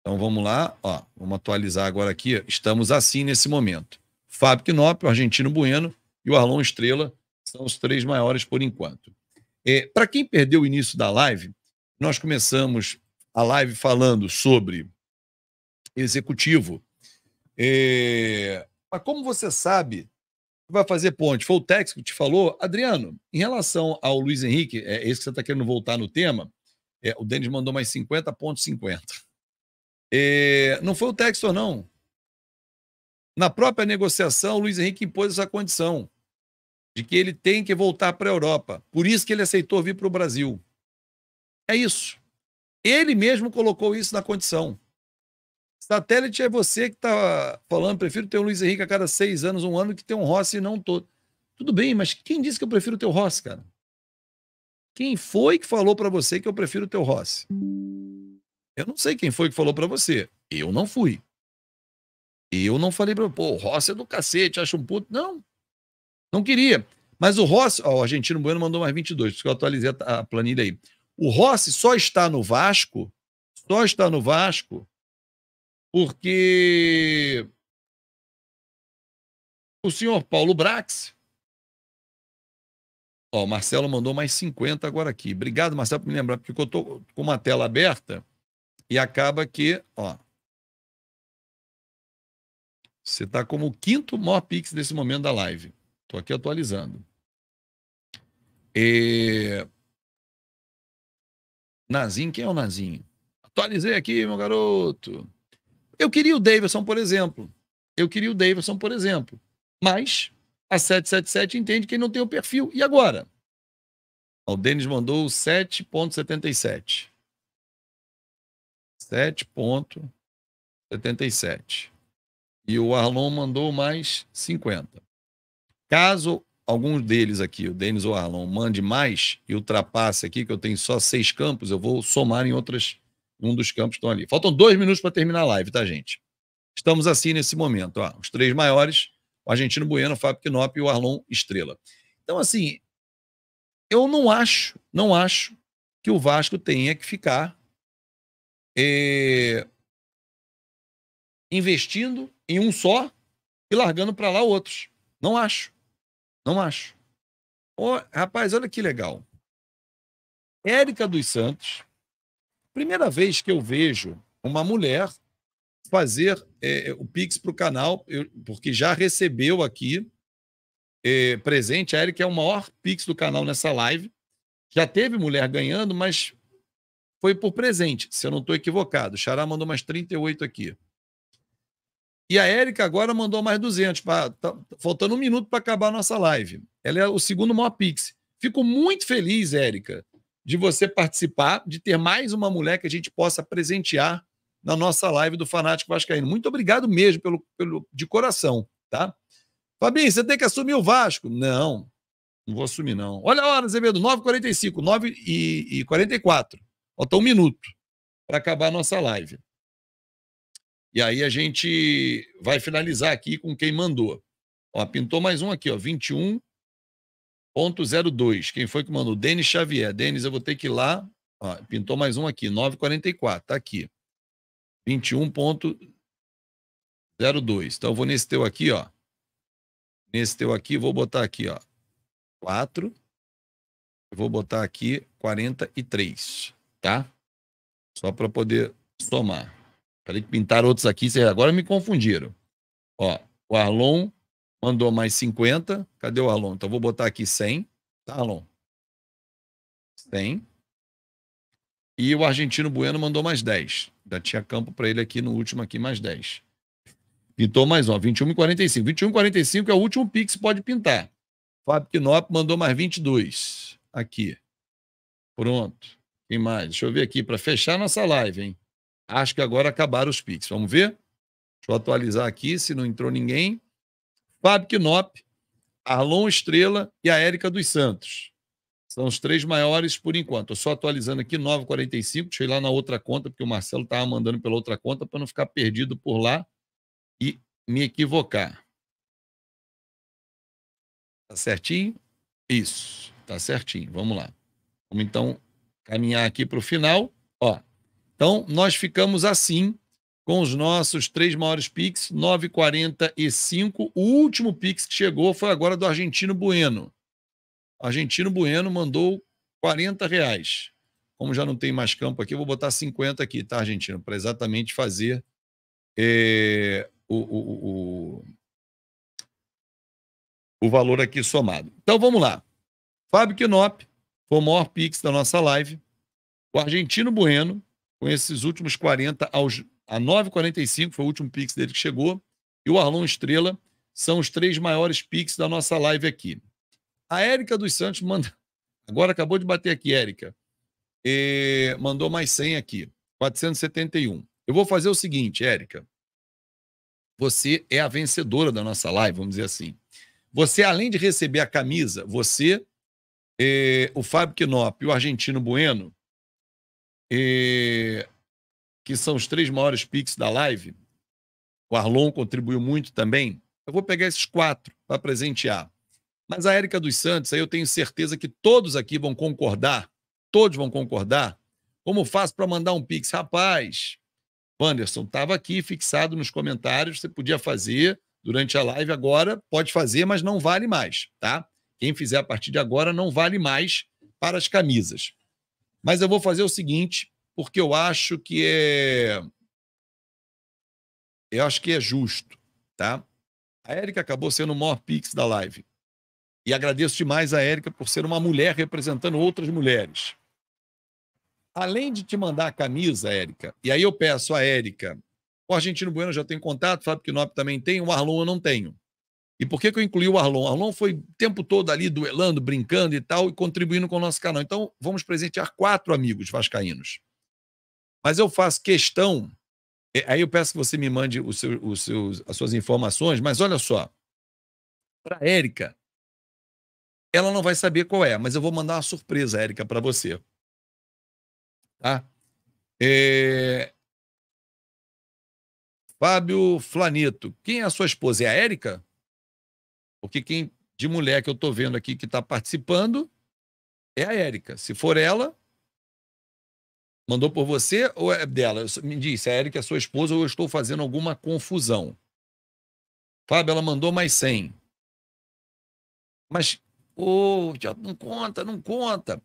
Então vamos lá, ó, vamos atualizar agora aqui, estamos assim nesse momento. Fábio Knop, o Argentino Bueno e o Arlon Estrela são os três maiores por enquanto. É, eh, Para quem perdeu o início da live, nós começamos a live falando sobre executivo. É... Mas como você sabe, vai fazer ponte. Foi o Tex que te falou. Adriano, em relação ao Luiz Henrique, é esse que você está querendo voltar no tema, é, o Denis mandou mais 50 pontos 50. É, não foi o ou não. Na própria negociação, o Luiz Henrique impôs essa condição de que ele tem que voltar para a Europa. Por isso que ele aceitou vir para o Brasil. É isso. Ele mesmo colocou isso na condição. Satélite é você que está falando, prefiro ter um Luiz Henrique a cada seis anos, um ano, que ter um Rossi e não todo. Tudo bem, mas quem disse que eu prefiro ter o Rossi, cara? Quem foi que falou para você que eu prefiro ter o Rossi? Eu não sei quem foi que falou para você. Eu não fui. Eu não falei para pô, o Rossi é do cacete, acho um puto. Não. Não queria. Mas o Rossi, ó, o argentino Bueno mandou mais 22, porque eu atualizei a planilha aí. O Rossi só está no Vasco, só está no Vasco porque o senhor Paulo Brax. Ó, o Marcelo mandou mais 50 agora aqui. Obrigado, Marcelo, por me lembrar, porque eu tô com uma tela aberta e acaba que, ó. Você está como o quinto maior pix desse momento da live. Estou aqui atualizando. E... Nazinho, quem é o Nazinho? Atualizei aqui, meu garoto. Eu queria o Davidson, por exemplo. Eu queria o Davidson, por exemplo. Mas a 777 entende que ele não tem o perfil. E agora? O Denis mandou 7,77. 7,77. E o Arlon mandou mais 50. Caso algum deles aqui, o Denis ou o Arlon, mande mais e ultrapasse aqui, que eu tenho só seis campos, eu vou somar em outras, um dos campos estão ali. Faltam dois minutos para terminar a live, tá, gente? Estamos assim nesse momento, ó, os três maiores, o Argentino Bueno, o Fábio Knop e o Arlon Estrela. Então, assim, eu não acho, não acho que o Vasco tenha que ficar é, investindo em um só e largando para lá outros. Não acho. Não acho. Oh, rapaz, olha que legal. Érica dos Santos, primeira vez que eu vejo uma mulher fazer é, é o Pix para o canal, eu, porque já recebeu aqui é, presente. A Érica é o maior Pix do canal nessa live. Já teve mulher ganhando, mas foi por presente, se eu não estou equivocado. O Xará mandou umas 38 aqui. E a Érica agora mandou mais 200, pra, tá, tá, faltando um minuto para acabar a nossa live. Ela é o segundo maior Pix. Fico muito feliz, Érica, de você participar, de ter mais uma mulher que a gente possa presentear na nossa live do Fanático Vascaíno. Muito obrigado mesmo, pelo, pelo de coração, tá? Fabinho, você tem que assumir o Vasco. Não, não vou assumir, não. Olha a hora, Zebedo, 9h45, 9h44. Falta um minuto para acabar a nossa live. E aí a gente vai finalizar aqui com quem mandou. Ó, pintou mais um aqui, ó, 21.02. Quem foi que mandou? Denis Xavier. Denis, eu vou ter que ir lá. Ó, pintou mais um aqui, 944, tá aqui. 21.02. Então eu vou nesse teu aqui, ó. Nesse teu aqui, vou botar aqui, ó. 4. vou botar aqui 43, tá? Só para poder somar. Falei que pintaram outros aqui, vocês agora me confundiram. Ó, o Arlon mandou mais 50. Cadê o Arlon? Então vou botar aqui 100. Tá, Arlon? 100. E o argentino Bueno mandou mais 10. Ainda tinha campo para ele aqui no último aqui, mais 10. Pintou mais, ó, 21,45. 21,45 é o último Pix, pode pintar. Fábio Knop mandou mais 22. Aqui. Pronto. Quem mais? Deixa eu ver aqui para fechar nossa live, hein? Acho que agora acabaram os Pix. Vamos ver? Deixa eu atualizar aqui, se não entrou ninguém. Fábio Knop, Arlon Estrela e a Érica dos Santos. São os três maiores por enquanto. Eu só atualizando aqui, 9,45. ir lá na outra conta, porque o Marcelo estava mandando pela outra conta para não ficar perdido por lá e me equivocar. Tá certinho? Isso, tá certinho. Vamos lá. Vamos então caminhar aqui para o final. Ó, então, nós ficamos assim com os nossos três maiores Pix, 9,45. O último Pix que chegou foi agora do Argentino Bueno. Argentino Bueno mandou 40 reais. Como já não tem mais campo aqui, eu vou botar 50 aqui, tá, Argentino? Para exatamente fazer é, o, o, o, o, valor aqui somado. Então, vamos lá. Fábio Knop foi o maior Pix da nossa live. O Argentino Bueno com esses últimos 40 aos a 9,45 foi o último pix dele que chegou e o Arlon Estrela são os três maiores pix da nossa live aqui. A Érica dos Santos manda agora acabou de bater aqui Érica. E é, mandou mais 100 aqui, 471. Eu vou fazer o seguinte, Érica. Você é a vencedora da nossa live, vamos dizer assim. Você, além de receber a camisa, você, é, o Fábio Knop e o argentino Bueno e, que são os três maiores piques da live. O Arlon contribuiu muito também. Eu vou pegar esses quatro para presentear. Mas a Érica dos Santos, aí eu tenho certeza que todos aqui vão concordar, todos vão concordar. Como faço para mandar um Pix? Rapaz, Anderson, estava aqui fixado nos comentários, você podia fazer durante a live agora, pode fazer, mas não vale mais, tá? Quem fizer a partir de agora não vale mais para as camisas. Mas eu vou fazer o seguinte, porque eu acho que é. Eu acho que é justo, tá? A Érica acabou sendo o maior pix da live. E agradeço demais a Érica por ser uma mulher representando outras mulheres. Além de te mandar a camisa, Érica, e aí eu peço a Érica, o Argentino Bueno já tem contato, Fábio Knop também tem, o Arlon eu não tenho. E por que, que eu incluí o Arlon? O Arlon foi o tempo todo ali duelando, brincando e tal, e contribuindo com o nosso canal. Então, vamos presentear quatro amigos vascaínos. Mas eu faço questão, é, aí eu peço que você me mande as suas informações, mas olha só, para Érica, ela não vai saber qual é, mas eu vou mandar uma surpresa, Érica, para você. Tá? É... Fábio Flanito, quem é a sua esposa? É a Érica? Porque quem de mulher que eu estou vendo aqui que está participando é a Érica. Se for ela, mandou por você ou é dela? Me disse, a Érica é sua esposa ou eu estou fazendo alguma confusão? Fábio, ela mandou mais 100. Mas, ô, oh, não conta, não conta.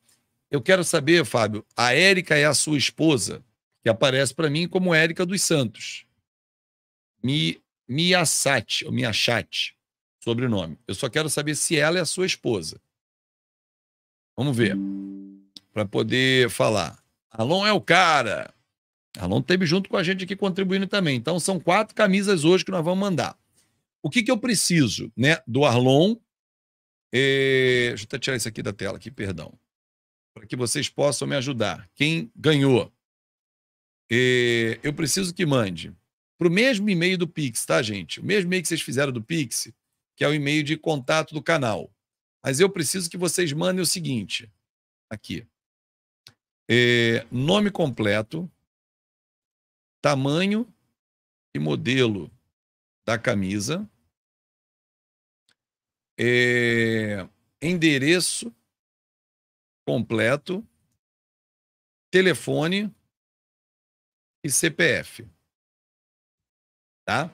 Eu quero saber, Fábio, a Érica é a sua esposa, que aparece para mim como Érica dos Santos. Mi, Miyasati, ou Miyachate sobrenome. Eu só quero saber se ela é a sua esposa. Vamos ver. Para poder falar. Alon é o cara. Alon esteve junto com a gente aqui contribuindo também. Então são quatro camisas hoje que nós vamos mandar. O que, que eu preciso, né, do Arlon? E... É, deixa eu até tirar isso aqui da tela, aqui, perdão. Para que vocês possam me ajudar. Quem ganhou? É, eu preciso que mande para o mesmo e-mail do Pix, tá, gente? O mesmo e-mail que vocês fizeram do Pix, que é o e-mail de contato do canal. Mas eu preciso que vocês mandem o seguinte: aqui. É, nome completo, tamanho e modelo da camisa, é, endereço completo, telefone e CPF. Tá?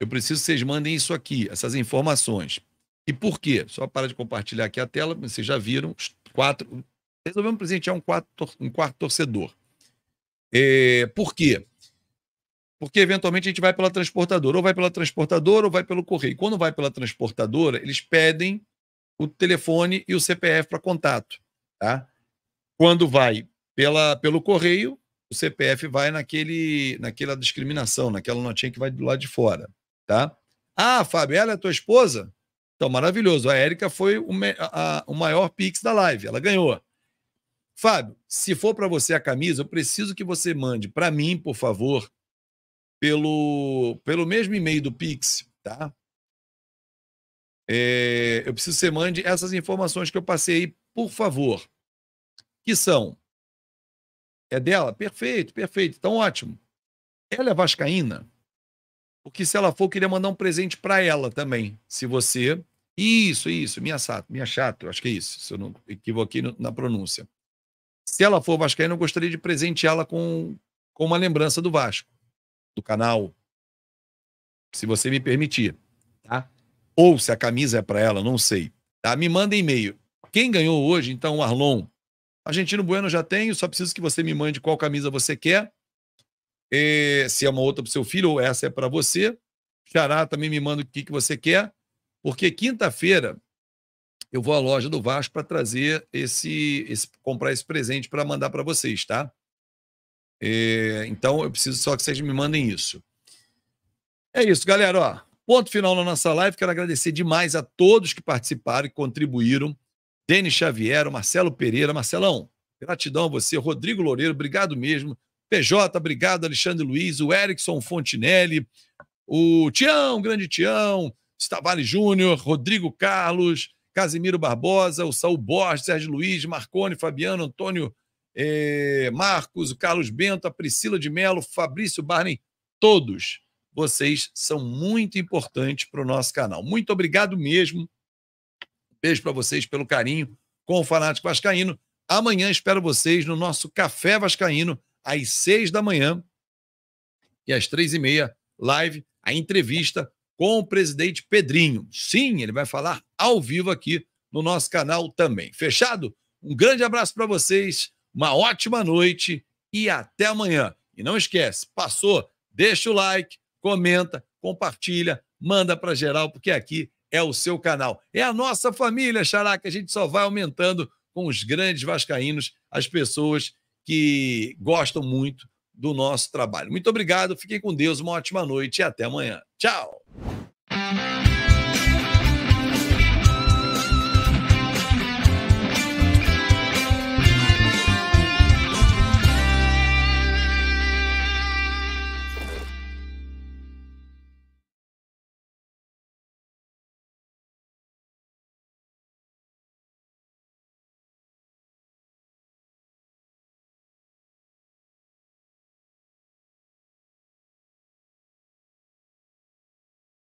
Eu preciso que vocês mandem isso aqui, essas informações. E por quê? Só para de compartilhar aqui a tela, vocês já viram, os quatro. Resolvemos presentear um, quatro, um quarto torcedor. É, por quê? Porque eventualmente a gente vai pela transportadora, ou vai pela transportadora, ou vai pelo correio. Quando vai pela transportadora, eles pedem o telefone e o CPF para contato. Tá? Quando vai pela, pelo correio, o CPF vai naquele, naquela discriminação, naquela notinha que vai do lado de fora. Tá? Ah, Fábio, ela é tua esposa? Então, maravilhoso. A Érica foi o, a, o maior pix da live. Ela ganhou. Fábio, se for para você a camisa, eu preciso que você mande para mim, por favor, pelo, pelo mesmo e-mail do Pix, tá? É, eu preciso que você mande essas informações que eu passei aí, por favor. Que são? É dela? Perfeito, perfeito. Então, ótimo. Ela é vascaína? Porque se ela for, eu queria mandar um presente para ela também. Se você. Isso, isso, minha chata, minha chato, acho que é isso, se eu não equivoquei na pronúncia. Se ela for vascaína, eu gostaria de presenteá-la com, com uma lembrança do Vasco, do canal, se você me permitir, tá? Ou se a camisa é para ela, não sei. Tá? Me manda e-mail. Quem ganhou hoje, então, o Arlon? Argentino Bueno já tenho, só preciso que você me mande qual camisa você quer é, se é uma outra para o seu filho ou essa é para você. Xará também me manda o que, que você quer, porque quinta-feira eu vou à loja do Vasco para trazer esse, esse, comprar esse presente para mandar para vocês, tá? É, então eu preciso só que vocês me mandem isso. É isso, galera. Ó, ponto final na nossa live. Quero agradecer demais a todos que participaram e contribuíram. Denis Xavier, Marcelo Pereira, Marcelão, gratidão a você, Rodrigo Loureiro, obrigado mesmo. PJ, obrigado, Alexandre Luiz, o Erickson Fontinelli, o Tião, grande Tião, Stavale Júnior, Rodrigo Carlos, Casimiro Barbosa, o Saul Borges, Sérgio Luiz, Marcone, Fabiano, Antônio eh, Marcos, o Carlos Bento, a Priscila de Melo, Fabrício Barney, todos vocês são muito importantes para o nosso canal. Muito obrigado mesmo. Beijo para vocês pelo carinho com o Fanático Vascaíno. Amanhã espero vocês no nosso Café Vascaíno, às seis da manhã e às três e meia, live, a entrevista com o presidente Pedrinho. Sim, ele vai falar ao vivo aqui no nosso canal também. Fechado? Um grande abraço para vocês, uma ótima noite e até amanhã. E não esquece, passou, deixa o like, comenta, compartilha, manda para geral, porque aqui é o seu canal. É a nossa família, Xará, que a gente só vai aumentando com os grandes vascaínos, as pessoas que gostam muito do nosso trabalho. Muito obrigado, fiquem com Deus, uma ótima noite e até amanhã. Tchau!